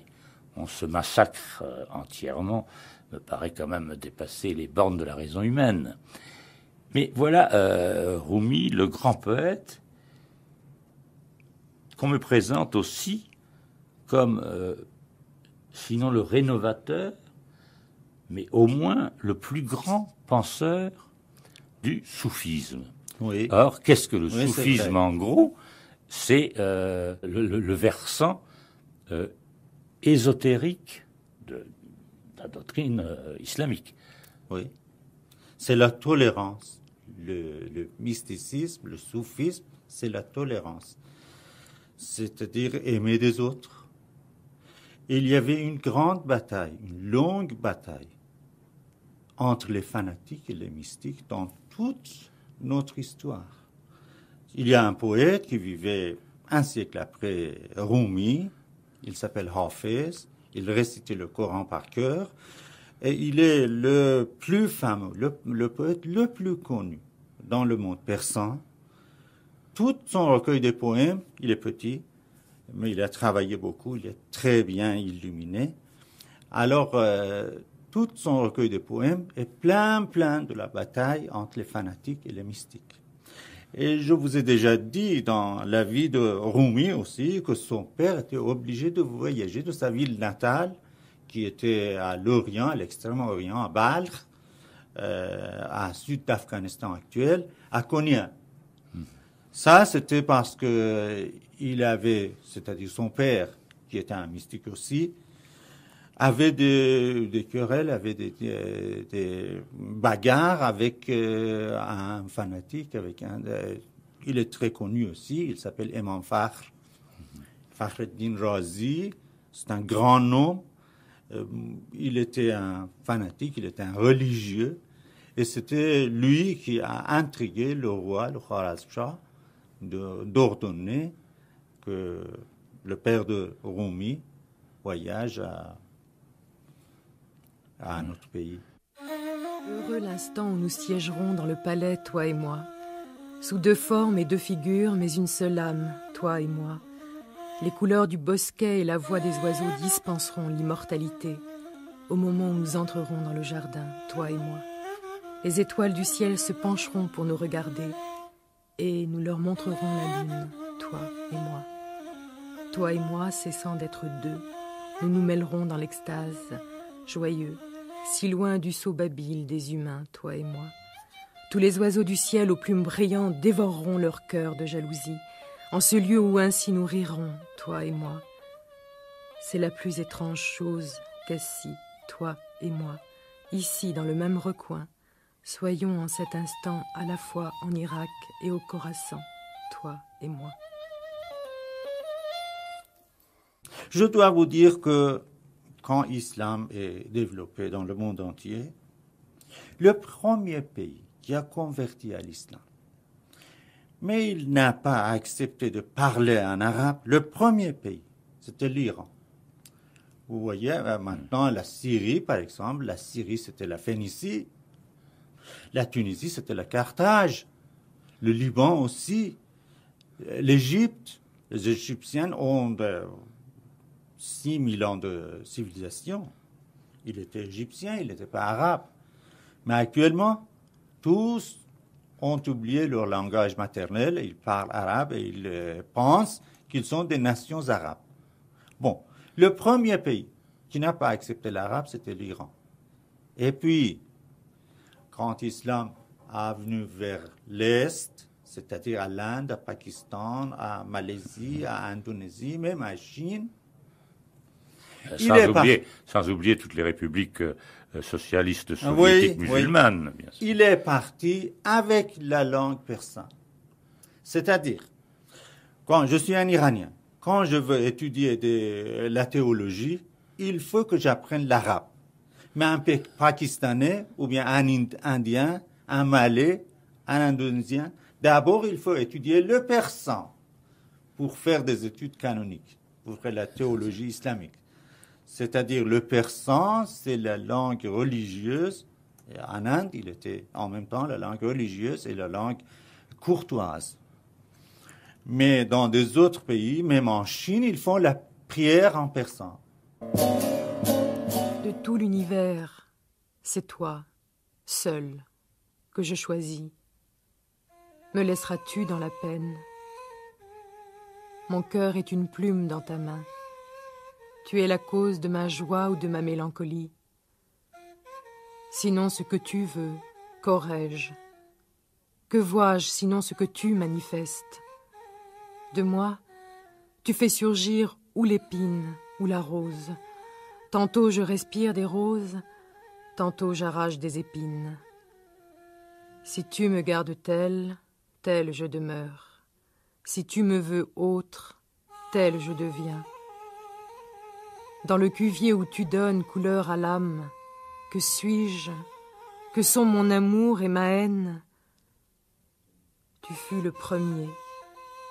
on se massacre entièrement, me paraît quand même dépasser les bornes de la raison humaine. Mais voilà Rumi, le grand poète, qu'on me présente aussi comme, euh, sinon le rénovateur, mais au moins le plus grand penseur du soufisme. Or, qu'est-ce que le soufisme en gros C'est euh, le, versant euh, ésotérique de, la doctrine islamique. Oui. C'est la tolérance. Le, le, mysticisme, le soufisme, c'est la tolérance. C'est-à-dire aimer des autres, il y avait une grande bataille, une longue bataille entre les fanatiques et les mystiques dans toute notre histoire. Il y a un poète qui vivait un siècle après Rumi, il s'appelle Hafez, il récitait le Coran par cœur, et il est le plus fameux, le, le poète le plus connu dans le monde persan. Tout son recueil de poèmes, il est petit, mais il a travaillé beaucoup, il est très bien illuminé. Alors, euh, tout son recueil de poèmes est plein, plein de la bataille entre les fanatiques et les mystiques. Et je vous ai déjà dit dans la vie de Rumi aussi que son père était obligé de voyager de sa ville natale, qui était à l'Orient, à l'extrême-orient, à Balkh, euh, à sud d'Afghanistan actuel, à Konya. Hmm. Ça, c'était parce que il avait, c'est-à-dire son père, qui était un mystique aussi, avait des, querelles, avait des, bagarres avec euh, un fanatique, avec un. Euh, il est très connu aussi, il s'appelle Eman Fakhr. Din Razi, c'est un grand nom. Euh, il était un fanatique, il était un religieux. Et c'était lui qui a intrigué le roi, le Shah, d'ordonner le père de Rumi voyage à, à notre pays. Heureux l'instant où nous siégerons dans le palais, toi et moi, sous deux formes et deux figures, mais une seule âme, toi et moi. Les couleurs du bosquet et la voix des oiseaux dispenseront l'immortalité au moment où nous entrerons dans le jardin, toi et moi. Les étoiles du ciel se pencheront pour nous regarder et nous leur montrerons la lune, toi et moi toi et moi, cessant d'être deux, nous nous mêlerons dans l'extase, joyeux, si loin du saut babile des humains, toi et moi. Tous les oiseaux du ciel aux plumes brillantes dévoreront leur cœur de jalousie, en ce lieu où ainsi nous rirons, toi et moi. C'est la plus étrange chose qu'assis, toi et moi, ici dans le même recoin, soyons en cet instant à la fois en Irak et au Khorasan, toi et moi. Je dois vous dire que quand l'islam est développé dans le monde entier, le premier pays qui a converti à l'islam, mais il n'a pas accepté de parler en arabe, le premier pays, c'était l'Iran. Vous voyez, euh, maintenant, la Syrie, par exemple, la Syrie, c'était la Phénicie. La Tunisie, c'était la Carthage. Le Liban aussi. Euh, L'Égypte. Les Égyptiens ont euh, 6000 ans de civilisation. Il était égyptien, il n'était pas arabe. Mais actuellement, tous ont oublié leur langage maternel, ils parlent arabe et ils euh, pensent qu'ils sont des nations arabes. Bon, le premier pays qui n'a pas accepté l'arabe, c'était l'Iran. Et puis, quand l'islam a venu vers l'Est, c'est-à-dire à, à l'Inde, à Pakistan, à Malaisie, à Indonésie, même à Chine, euh, sans, oublier, toutes les républiques euh, socialistes soviétiques musulmanes. Bien sûr. Il est parti avec la langue persane. C'est-à-dire, quand je suis un Iranien, quand je veux étudier la théologie, il faut que j'apprenne l'arabe. Mais un Pakistanais, ou bien un Indien, un Malais, un Indonésien, d'abord il faut étudier le persan pour faire des études canoniques, pour faire la théologie islamique. C'est-à-dire le persan, c'est la langue religieuse. en Inde, il était en même temps la langue religieuse et la langue courtoise. Mais dans des autres pays, même en Chine, ils font la prière en persan. De tout l'univers, c'est toi, seul, que je choisis. Me laisseras-tu dans la peine Mon cœur est une plume dans ta main. Tu es la cause de ma joie ou de ma mélancolie. Sinon ce que tu veux, qu'aurais-je Que vois-je sinon ce que tu manifestes De moi, tu fais surgir ou l'épine ou la rose. Tantôt je respire des roses, tantôt j'arrache des épines. Si tu me gardes telle, telle je demeure. Si tu me veux autre, telle je deviens dans le cuvier où tu donnes couleur à l'âme. Que suis-je Que sont mon amour et ma haine Tu fus le premier,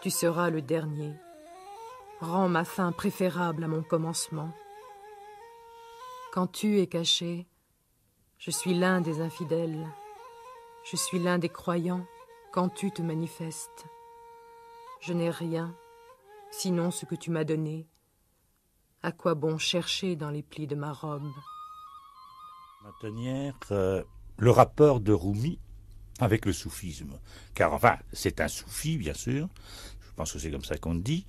tu seras le dernier. Rends ma fin préférable à mon commencement. Quand tu es caché, je suis l'un des infidèles, je suis l'un des croyants quand tu te manifestes. Je n'ai rien, sinon ce que tu m'as donné, à quoi bon chercher dans les plis de ma robe Ma euh, le rapport de Rumi avec le soufisme. Car enfin, c'est un soufi, bien sûr, je pense que c'est comme ça qu'on dit,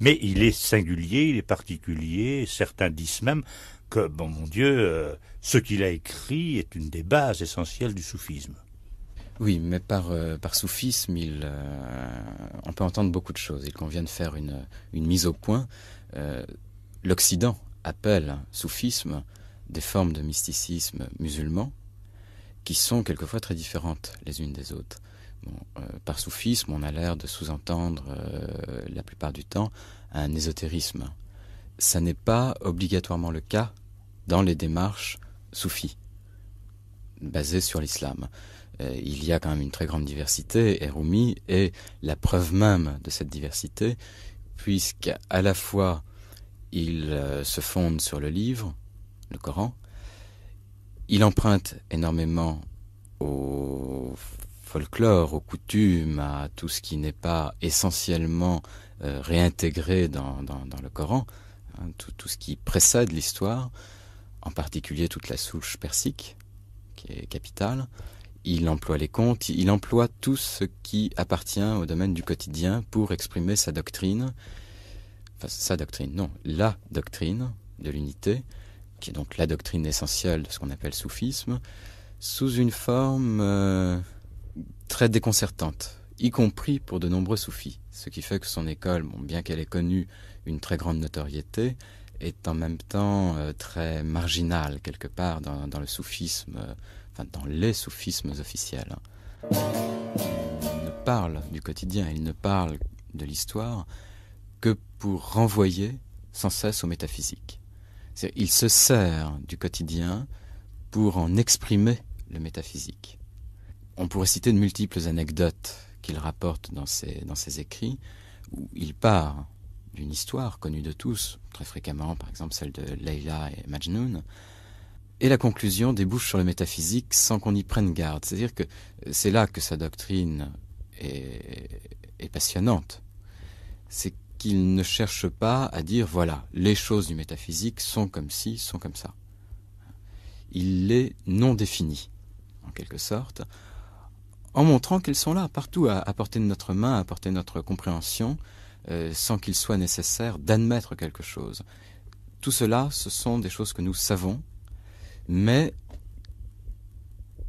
mais il est singulier, il est particulier, certains disent même que, bon mon Dieu, euh, ce qu'il a écrit est une des bases essentielles du soufisme. Oui, mais par, euh, soufisme, on peut entendre beaucoup de choses. Il convient de faire une mise au point l'Occident appelle soufisme des formes de mysticisme musulman qui sont quelquefois très différentes les unes des autres. Euh, par soufisme, on a l'air de sous-entendre euh, la plupart du temps un ésotérisme. Ça n'est pas obligatoirement le cas dans les démarches soufis basées sur l'islam. Euh, il y a quand même une très grande diversité, et Rumi est la preuve même de cette diversité, puisqu'à la fois il euh, se fonde sur le livre, le Coran. Il emprunte énormément au folklore, aux coutumes, à tout ce qui n'est pas essentiellement euh, réintégré dans, le Coran, hein, tout, ce qui précède l'histoire, en particulier toute la souche persique, qui est capitale. Il emploie les contes, il emploie tout ce qui appartient au domaine du quotidien pour exprimer sa doctrine enfin sa doctrine, non, la doctrine de l'unité, qui est donc la doctrine essentielle de ce qu'on appelle soufisme, sous une forme euh, très déconcertante, y compris pour de nombreux soufis. Ce qui fait que son école, bien qu'elle ait connu une très grande notoriété, est en même temps euh, très marginale quelque part dans, le soufisme, euh, enfin dans les soufismes officiels. Il ne parle du quotidien, il ne parle de l'histoire que pour renvoyer sans cesse au métaphysique. Il se sert du quotidien pour en exprimer le métaphysique. On pourrait citer de multiples anecdotes qu'il rapporte dans ses, dans ses écrits, où il part d'une histoire connue de tous, très fréquemment, par exemple celle de Leila et Majnun, et la conclusion débouche sur le métaphysique sans qu'on y prenne garde. C'est-à-dire que c'est là que sa doctrine est, est passionnante. C'est qu'il ne cherche pas à dire voilà, les choses du métaphysique sont comme ci, sont comme ça. Il les non définit, en quelque sorte, en montrant qu'elles sont là, partout, à, porter de notre main, à portée de notre compréhension, euh, sans qu'il soit nécessaire d'admettre quelque chose. Tout cela, ce sont des choses que nous savons, mais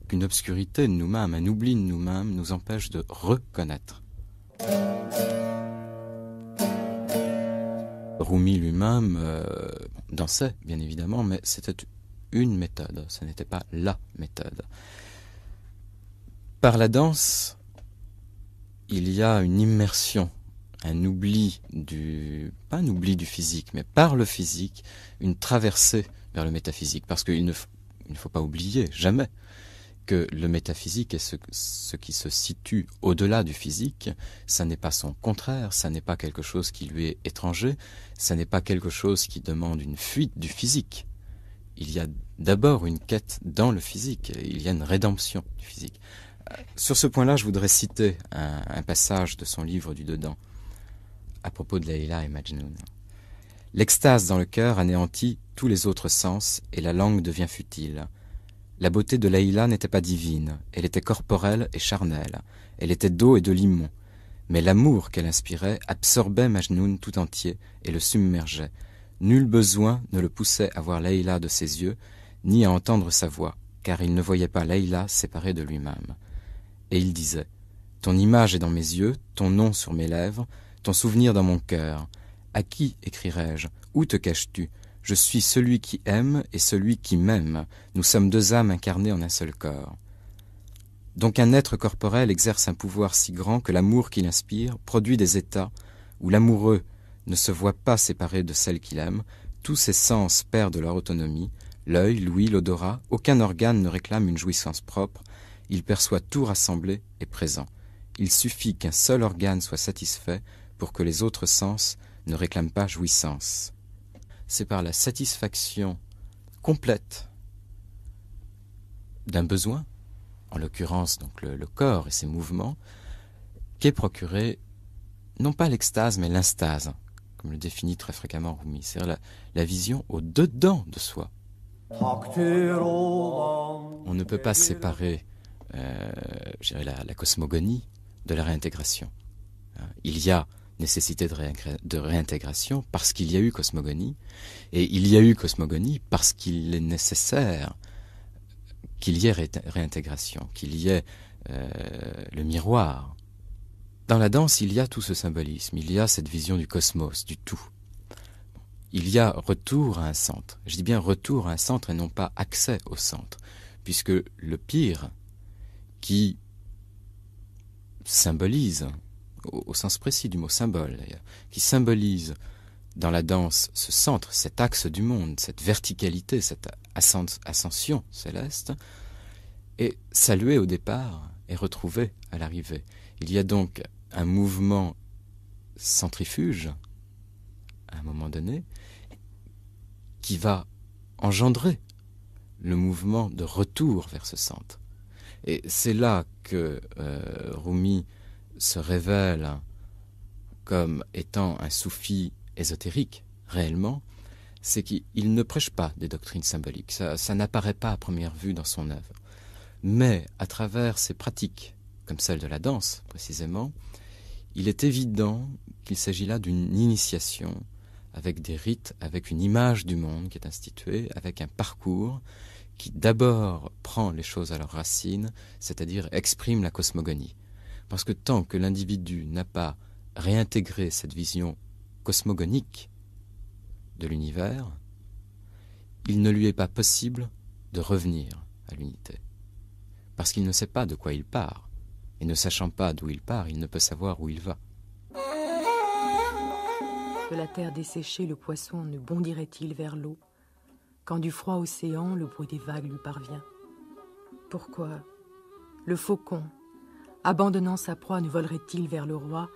qu'une obscurité de nous-mêmes, un oubli de nous-mêmes, nous empêche de reconnaître. Rumi lui-même euh, dansait, bien évidemment, mais c'était une méthode, ce n'était pas la méthode. Par la danse, il y a une immersion, un oubli du... pas un oubli du physique, mais par le physique, une traversée vers le métaphysique, parce qu'il ne faut pas oublier, jamais, que le métaphysique est ce, qui se situe au-delà du physique, ça n'est pas son contraire, ça n'est pas quelque chose qui lui est étranger, ça n'est pas quelque chose qui demande une fuite du physique. Il y a d'abord une quête dans le physique, il y a une rédemption du physique. Euh, sur ce point-là, je voudrais citer un, passage de son livre du Dedans, à propos de Leila et Majnun. L'extase dans le cœur anéantit tous les autres sens et la langue devient futile. La beauté de Leïla n'était pas divine, elle était corporelle et charnelle, elle était d'eau et de limon. Mais l'amour qu'elle inspirait absorbait Majnoun tout entier et le submergeait. Nul besoin ne le poussait à voir Leïla de ses yeux, ni à entendre sa voix, car il ne voyait pas Leïla séparée de lui-même. Et il disait Ton image est dans mes yeux, ton nom sur mes lèvres, ton souvenir dans mon cœur. À qui écrirai-je Où te caches-tu je suis celui qui aime et celui qui m'aime. Nous sommes deux âmes incarnées en un seul corps. Donc un être corporel exerce un pouvoir si grand que l'amour qu'il inspire produit des états où l'amoureux ne se voit pas séparé de celle qu'il aime, tous ses sens perdent leur autonomie, l'œil, l'ouïe, l'odorat, aucun organe ne réclame une jouissance propre, il perçoit tout rassemblé et présent. Il suffit qu'un seul organe soit satisfait pour que les autres sens ne réclament pas jouissance c'est par la satisfaction complète d'un besoin, en l'occurrence donc le, corps et ses mouvements, qu'est procuré non pas l'extase mais l'instase, comme le définit très fréquemment Rumi, c'est-à-dire la, vision au-dedans de soi. On ne peut pas séparer euh, la, la, cosmogonie de la réintégration. Hein, il y a nécessité de, réintégration parce qu'il y a eu cosmogonie, et il y a eu cosmogonie parce qu'il est nécessaire qu'il y ait réintégration, qu'il y ait euh, le miroir. Dans la danse, il y a tout ce symbolisme, il y a cette vision du cosmos, du tout. Il y a retour à un centre. Je dis bien retour à un centre et non pas accès au centre, puisque le pire qui symbolise au, sens précis du mot symbole qui symbolise dans la danse ce centre, cet axe du monde, cette verticalité, cette ascension céleste, est salué au départ et retrouvé à l'arrivée. Il y a donc un mouvement centrifuge, à un moment donné, qui va engendrer le mouvement de retour vers ce centre. Et c'est là que euh, Rumi se révèle comme étant un soufi ésotérique, réellement, c'est qu'il ne prêche pas des doctrines symboliques. Ça, n'apparaît pas à première vue dans son œuvre. Mais à travers ses pratiques, comme celle de la danse précisément, il est évident qu'il s'agit là d'une initiation avec des rites, avec une image du monde qui est instituée, avec un parcours qui d'abord prend les choses à leur racine, c'est-à-dire exprime la cosmogonie. Parce que tant que l'individu n'a pas réintégré cette vision cosmogonique de l'univers, il ne lui est pas possible de revenir à l'unité. Parce qu'il ne sait pas de quoi il part. Et ne sachant pas d'où il part, il ne peut savoir où il va. De la terre desséchée, le poisson ne bondirait-il vers l'eau Quand du froid océan, le bruit des vagues lui parvient Pourquoi le faucon abandonnant sa proie, ne volerait-il vers le roi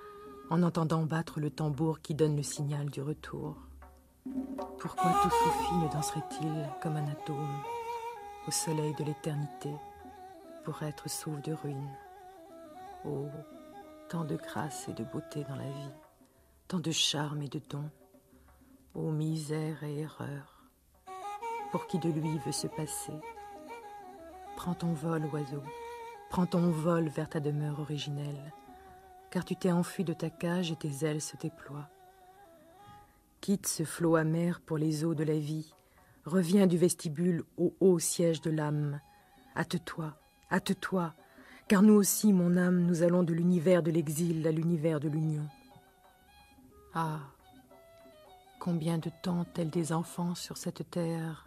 en entendant battre le tambour qui donne le signal du retour Pourquoi tout souffle ne danserait-il comme un atome au soleil de l'éternité pour être sauf de ruines Oh, tant de grâce et de beauté dans la vie, tant de charme et de dons, ô oh, misère et erreur, pour qui de lui veut se passer Prends ton vol, oiseau, Prends ton vol vers ta demeure originelle, car tu t'es enfui de ta cage et tes ailes se déploient. Quitte ce flot amer pour les eaux de la vie, reviens du vestibule au haut siège de l'âme. Hâte-toi, hâte-toi, car nous aussi, mon âme, nous allons de l'univers de l'exil à l'univers de l'union. Ah, combien de temps tels des enfants sur cette terre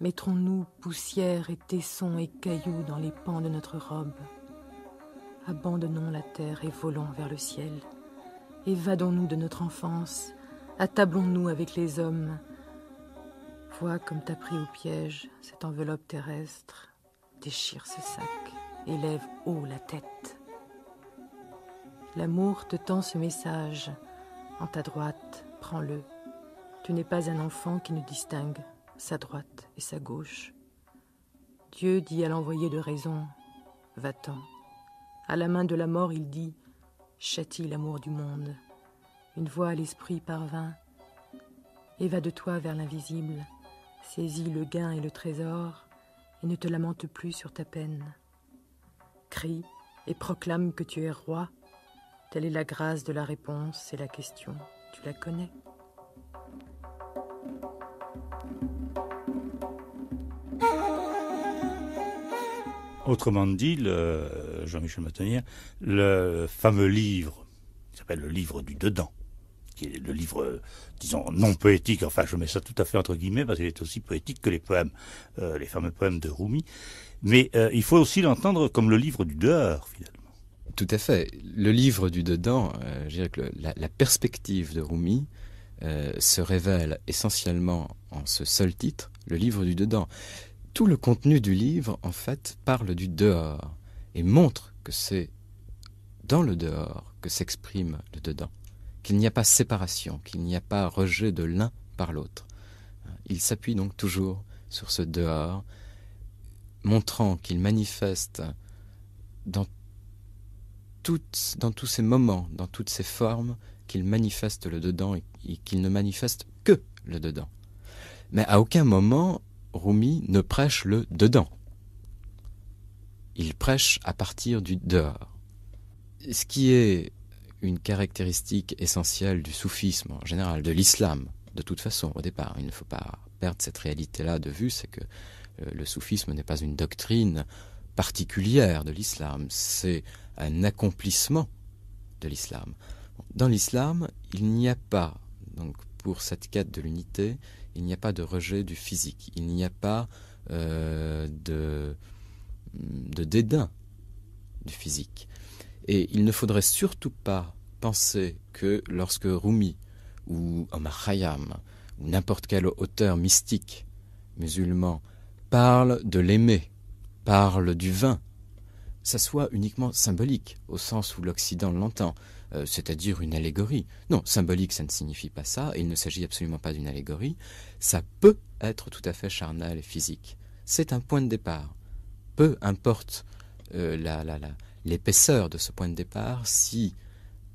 Mettrons-nous poussière et tessons et cailloux dans les pans de notre robe. Abandonnons la terre et volons vers le ciel. Évadons-nous de notre enfance, attablons-nous avec les hommes. Vois comme t'as pris au piège cette enveloppe terrestre, déchire ce sac, élève haut la tête. L'amour te tend ce message. En ta droite, prends-le. Tu n'es pas un enfant qui ne distingue sa droite et sa gauche. Dieu dit à l'envoyé de raison Va-t'en. À la main de la mort, il dit Châtie l'amour du monde. Une voix à l'esprit parvint et va de toi vers l'invisible. Saisis le gain et le trésor, et ne te lamente plus sur ta peine. Crie et proclame que tu es roi. Telle est la grâce de la réponse et la question, tu la connais. Autrement dit, Jean-Michel Matonnier, le fameux livre, qui s'appelle le livre du dedans, qui est le livre, disons, non poétique, enfin je mets ça tout à fait entre guillemets, parce qu'il est aussi poétique que les poèmes, euh, les fameux poèmes de Rumi, mais euh, il faut aussi l'entendre comme le livre du dehors, finalement. Tout à fait. Le livre du dedans, euh, je dirais que la, la, perspective de Rumi se révèle essentiellement en ce seul titre, le livre du dedans tout le contenu du livre, en fait, parle du dehors et montre que c'est dans le dehors que s'exprime le dedans, qu'il n'y a pas séparation, qu'il n'y a pas rejet de l'un par l'autre. Il s'appuie donc toujours sur ce dehors, montrant qu'il manifeste dans, toutes, dans tous ces moments, dans toutes ces formes, qu'il manifeste le dedans et qu'il ne manifeste que le dedans. Mais à aucun moment Rumi ne prêche le dedans. Il prêche à partir du dehors. Ce qui est une caractéristique essentielle du soufisme en général, de l'islam, de toute façon, au départ, il ne faut pas perdre cette réalité-là de vue, c'est que euh, le soufisme n'est pas une doctrine particulière de l'islam, c'est un accomplissement de l'islam. Dans l'islam, il n'y a pas, donc pour cette quête de l'unité, il n'y a pas de rejet du physique, il n'y a pas euh, de, de dédain du physique. Et il ne faudrait surtout pas penser que lorsque Rumi ou Omar Khayyam ou n'importe quel auteur mystique musulman parle de l'aimer, parle du vin, ça soit uniquement symbolique, au sens où l'Occident l'entend. Euh, c'est-à-dire une allégorie. Non, symbolique, ça ne signifie pas ça, il ne s'agit absolument pas d'une allégorie. Ça peut être tout à fait charnel et physique. C'est un point de départ. Peu importe euh, la, l'épaisseur de ce point de départ si,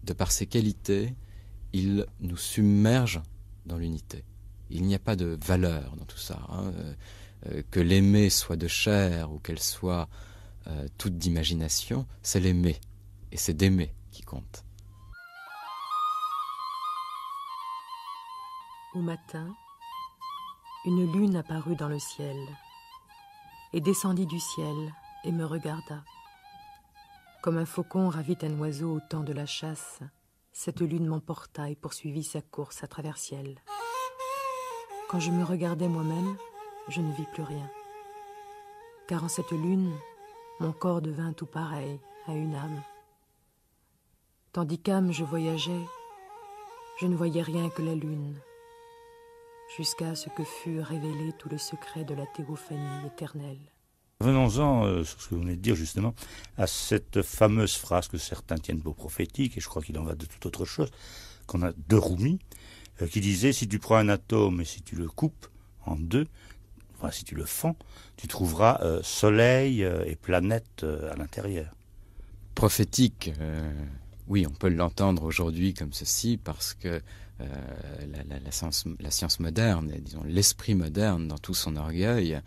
de par ses qualités, il nous submerge dans l'unité. Il n'y a pas de valeur dans tout ça. Hein. Euh, que l'aimer soit de chair ou qu'elle soit toute d'imagination, c'est l'aimer et c'est d'aimer qui compte. Au matin, une lune apparut dans le ciel, et descendit du ciel, et me regarda. Comme un faucon ravit un oiseau au temps de la chasse, cette lune m'emporta et poursuivit sa course à travers ciel. Quand je me regardais moi-même, je ne vis plus rien. Car en cette lune, mon corps devint tout pareil à une âme. Tandis qu'âme je voyageais, je ne voyais rien que la lune jusqu'à ce que fût révélé tout le secret de la théophanie éternelle. Venons-en, euh, sur ce que vous venez de dire justement, à cette fameuse phrase que certains tiennent pour prophétique, et je crois qu'il en va de toute autre chose, qu'on a de Rumi, euh, qui disait Si tu prends un atome et si tu le coupes en deux, si tu le fends, tu trouveras euh, soleil et planète à l'intérieur. Prophétique, oui, on peut l'entendre aujourd'hui comme ceci, parce que euh, la, science, moderne, disons l'esprit moderne dans tout son orgueil,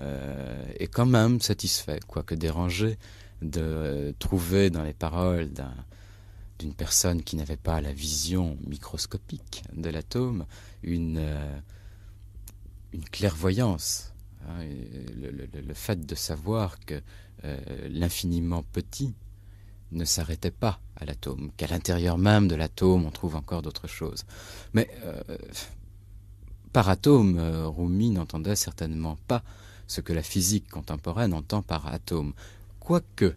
euh, est quand même satisfait, quoique dérangé, de trouver dans les paroles d'une personne qui n'avait pas la vision microscopique de l'atome une, euh, clairvoyance. Hein, le, fait de savoir que l'infiniment petit ne s'arrêtait pas à l'atome, qu'à l'intérieur même de l'atome, on trouve encore d'autres choses. Mais euh, par atome, euh, Rumi n'entendait certainement pas ce que la physique contemporaine entend par atome. Quoique,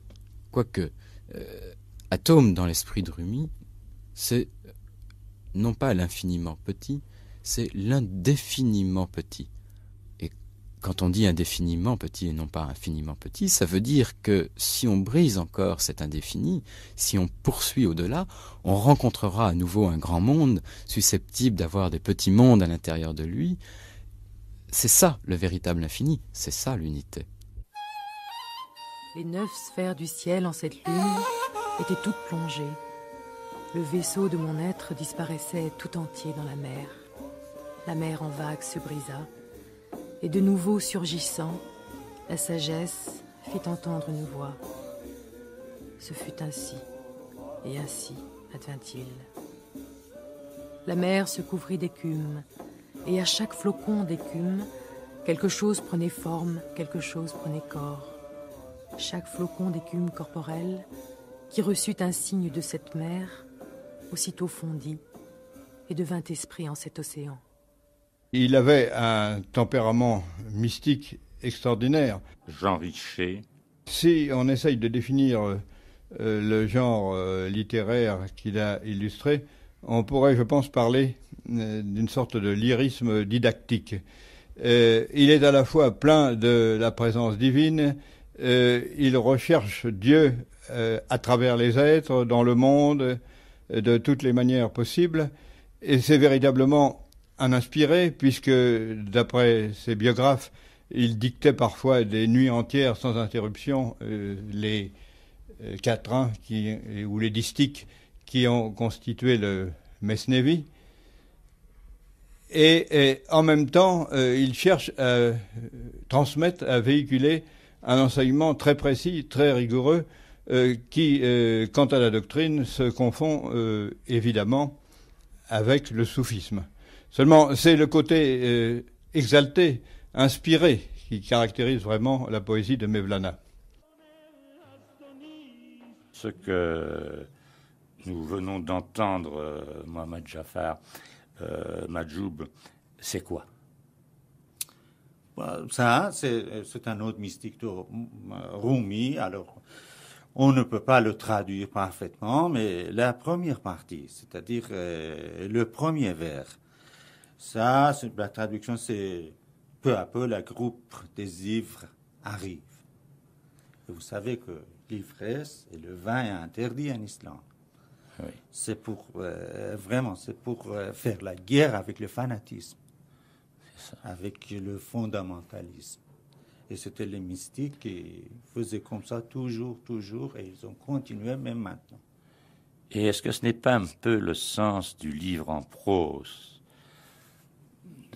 quoique, euh, atome dans l'esprit de Rumi, c'est non pas l'infiniment petit, c'est l'indéfiniment petit quand on dit indéfiniment petit et non pas infiniment petit, ça veut dire que si on brise encore cet indéfini, si on poursuit au-delà, on rencontrera à nouveau un grand monde susceptible d'avoir des petits mondes à l'intérieur de lui. C'est ça le véritable infini, c'est ça l'unité. Les neuf sphères du ciel en cette lune étaient toutes plongées. Le vaisseau de mon être disparaissait tout entier dans la mer. La mer en vagues se brisa et de nouveau surgissant, la sagesse fit entendre une voix. Ce fut ainsi, et ainsi advint-il. La mer se couvrit d'écume, et à chaque flocon d'écume, quelque chose prenait forme, quelque chose prenait corps. Chaque flocon d'écume corporelle, qui reçut un signe de cette mer, aussitôt fondit et devint esprit en cet océan. Il avait un tempérament mystique extraordinaire. Jean Richer. Si on essaye de définir euh, le genre euh, littéraire qu'il a illustré, on pourrait, je pense, parler euh, d'une sorte de lyrisme didactique. il est à la fois plein de la présence divine, il recherche Dieu à travers les êtres, dans le monde, de toutes les manières possibles, et c'est véritablement un inspiré, puisque d'après ses biographes, il dictait parfois des nuits entières sans interruption euh, les euh, quatrains euh, ou les distiques qui ont constitué le Mesnevi. Et, en même temps, il cherche à transmettre, à véhiculer un enseignement très précis, très rigoureux, qui, quant à la doctrine, se confond évidemment avec le soufisme. Seulement, c'est le côté euh, exalté, inspiré, qui caractérise vraiment la poésie de Mevlana. Ce que nous venons d'entendre, euh, Mohamed Jafar, euh, Majoub, c'est quoi bah, Ça, c'est un autre mystique Rumi. Alors, on ne peut pas le traduire parfaitement, mais la première partie, c'est-à-dire le premier vers, ça, la traduction, c'est peu à peu, la groupe des ivres arrive. Et vous savez que l'ivresse et le vin est interdit en Islande. C'est pour, euh, vraiment, c'est pour euh, faire la guerre avec le fanatisme, avec le fondamentalisme. Et c'était les mystiques qui faisaient comme ça toujours, toujours, et ils ont continué même maintenant. Et est-ce que ce n'est pas un peu le sens du livre en prose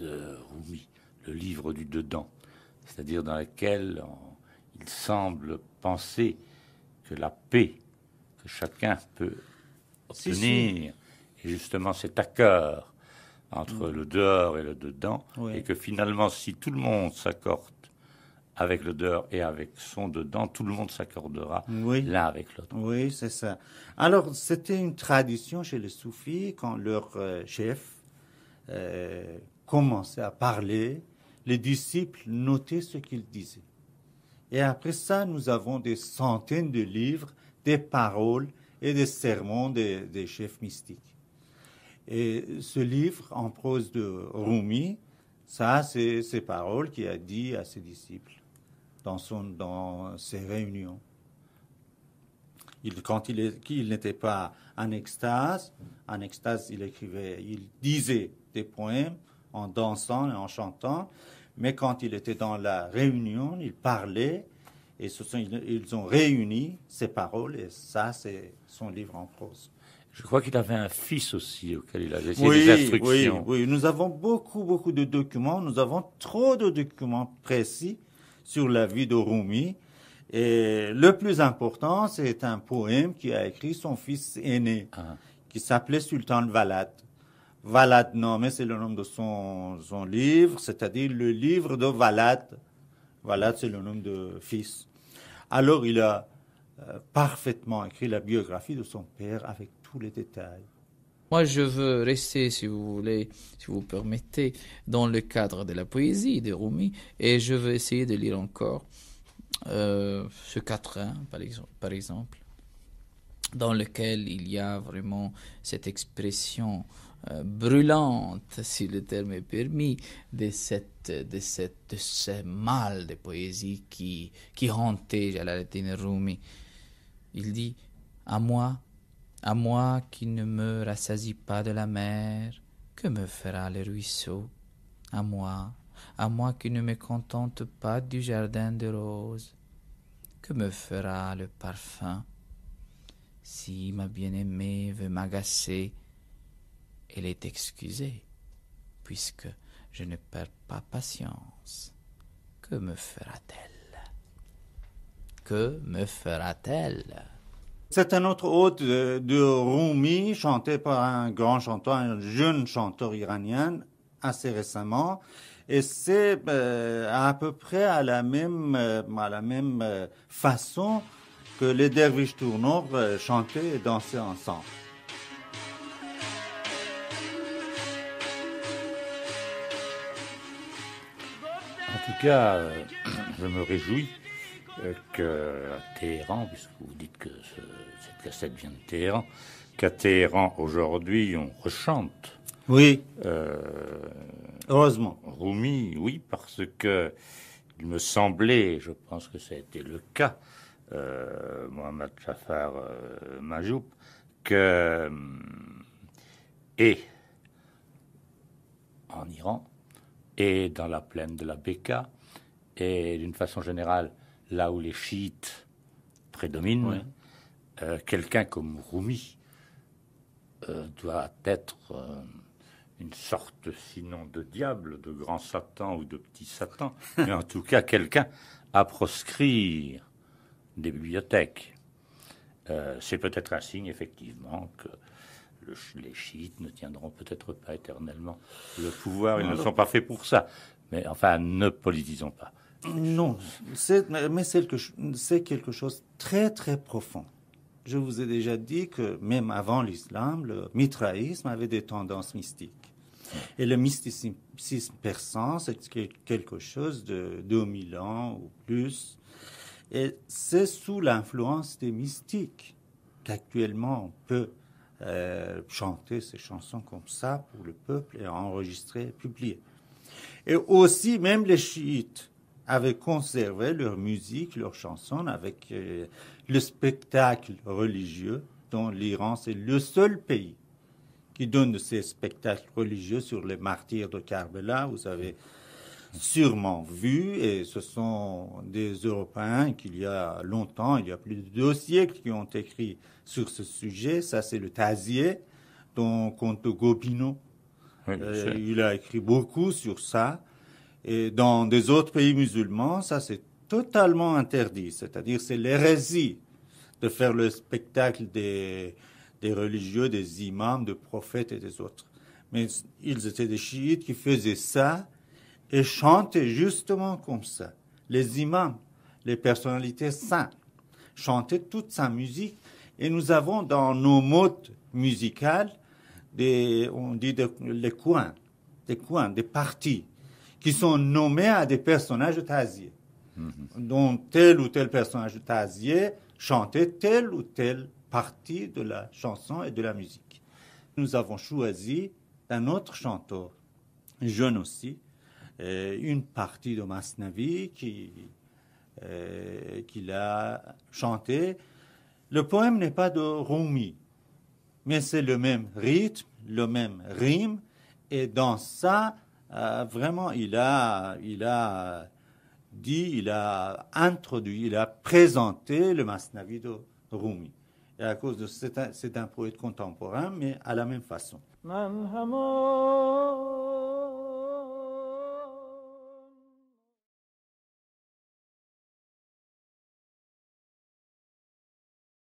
Rumi, le livre du dedans, c'est-à-dire dans lequel il semble penser que la paix que chacun peut obtenir, est et justement cet accord entre mm. le dehors et le dedans, et que finalement, si tout le monde s'accorde avec le dehors et avec son dedans, tout le monde s'accordera l'un avec l'autre. Oui, c'est ça. Alors, c'était une tradition chez les soufis quand leur euh, chef, euh, commençait à parler, les disciples notaient ce qu'il disait. Et après ça, nous avons des centaines de livres, des paroles et des sermons des, chefs mystiques. Et ce livre en prose de Rumi, ça, c'est ces paroles qu'il a dit à ses disciples dans, son, dans ses réunions. Il, quand il, il n'était pas en extase, en extase, il écrivait, il disait des poèmes, en dansant et en chantant. Mais quand il était dans la réunion, il parlait et ce sont, ils ont réuni ses paroles et ça, c'est son livre en prose. Je crois qu'il avait un fils aussi auquel il a laissé des instructions. Oui, oui, nous avons beaucoup, beaucoup de documents. Nous avons trop de documents précis sur la vie de Rumi. Et le plus important, c'est un poème qui a écrit son fils aîné, ah. qui s'appelait Sultan Valad. Valad, non, mais c'est le nom de son, livre, c'est-à-dire le livre de Valad. Valad, c'est le nom de fils. Alors il a euh, parfaitement écrit la biographie de son père avec tous les détails. Moi, je veux rester, si vous voulez, si vous permettez, dans le cadre de la poésie de Rumi, et je veux essayer de lire encore euh, ce quatrain, par exemple, dans lequel il y a vraiment cette expression euh, brûlante, si le terme est permis, de, cette, de, cette, ce mal de poésie qui, qui hantait latine Rumi. Il dit À moi, à moi qui ne me rassasie pas de la mer, que me fera le ruisseau À moi, à moi qui ne me contente pas du jardin de roses, que me fera le parfum Si ma bien-aimée veut m'agacer, elle est excusée, puisque je ne perds pas patience. Que me fera-t-elle Que me fera-t-elle C'est un autre hôte de, chanté par un grand chanteur, un jeune chanteur iranien, assez récemment. Et c'est euh, à peu près à la même, euh, la même euh, façon que les derviches tourneurs chantaient et dansaient ensemble. En tout cas, euh, je me réjouis euh, que Téhéran, puisque vous dites que cette cassette vient de Téhéran, qu'à Téhéran aujourd'hui on rechante. Oui. Euh, Heureusement. Rumi, oui, parce que il me semblait, je pense que ça a été le cas, Mohamed Shafar Majoub, que et en Iran, et dans la plaine de la Beka, et d'une façon générale, là où les chiites prédominent, euh, quelqu'un comme Rumi euh, doit être euh, une sorte, sinon de diable, de grand Satan ou de petit Satan, mais en tout cas quelqu'un à proscrire des bibliothèques. C'est peut-être un signe, effectivement, que les chiites ne tiendront peut-être pas éternellement le pouvoir, ils ne sont pas faits pour ça. Mais enfin, ne politisons pas. Non, mais c'est quelque chose de très très profond. Je vous ai déjà dit que même avant l'islam, le mitraïsme avait des tendances mystiques. Et le mysticisme persan, c'est quelque chose de 2000 ans ou plus. Et c'est sous l'influence des mystiques qu'actuellement on peut euh, chanter ces chansons comme ça pour le peuple et enregistrer et publier. Et aussi, même les chiites avaient conservé leur musique, leurs chansons avec euh, le spectacle religieux dont l'Iran, c'est le seul pays qui donne ces spectacles religieux sur les martyrs de Karbala. Vous avez sûrement vu, et ce sont des Européens qu'il y a longtemps, il y a plus de deux siècles, qui ont écrit sur ce sujet. Ça, c'est le Tazier, dont Conte Gobineau. Euh, il a écrit beaucoup sur ça. Et dans des autres pays musulmans, ça, c'est totalement interdit. C'est-à-dire, c'est l'hérésie de faire le spectacle des, des religieux, des imams, des prophètes et des autres. Mais ils étaient des chiites qui faisaient ça et chanter justement comme ça. Les imams, les personnalités saintes, chantaient toute sa musique. Et nous avons dans nos modes musicales, des, on dit des, les coins, des coins, des parties, qui sont nommées à des personnages tasiers. Mhm. dont tel ou tel personnage tasier chantait telle ou telle partie de la chanson et de la musique. Nous avons choisi un autre chanteur, jeune aussi, euh, une partie de Masnavi euh, qu'il a chanté. Le poème n'est pas de Rumi, mais c'est le même rythme, le même rime, et dans ça, euh, vraiment, il a, il a dit, il a introduit, il a présenté le Masnavi de Rumi. Et à cause de c'est un poète contemporain, mais à la même façon.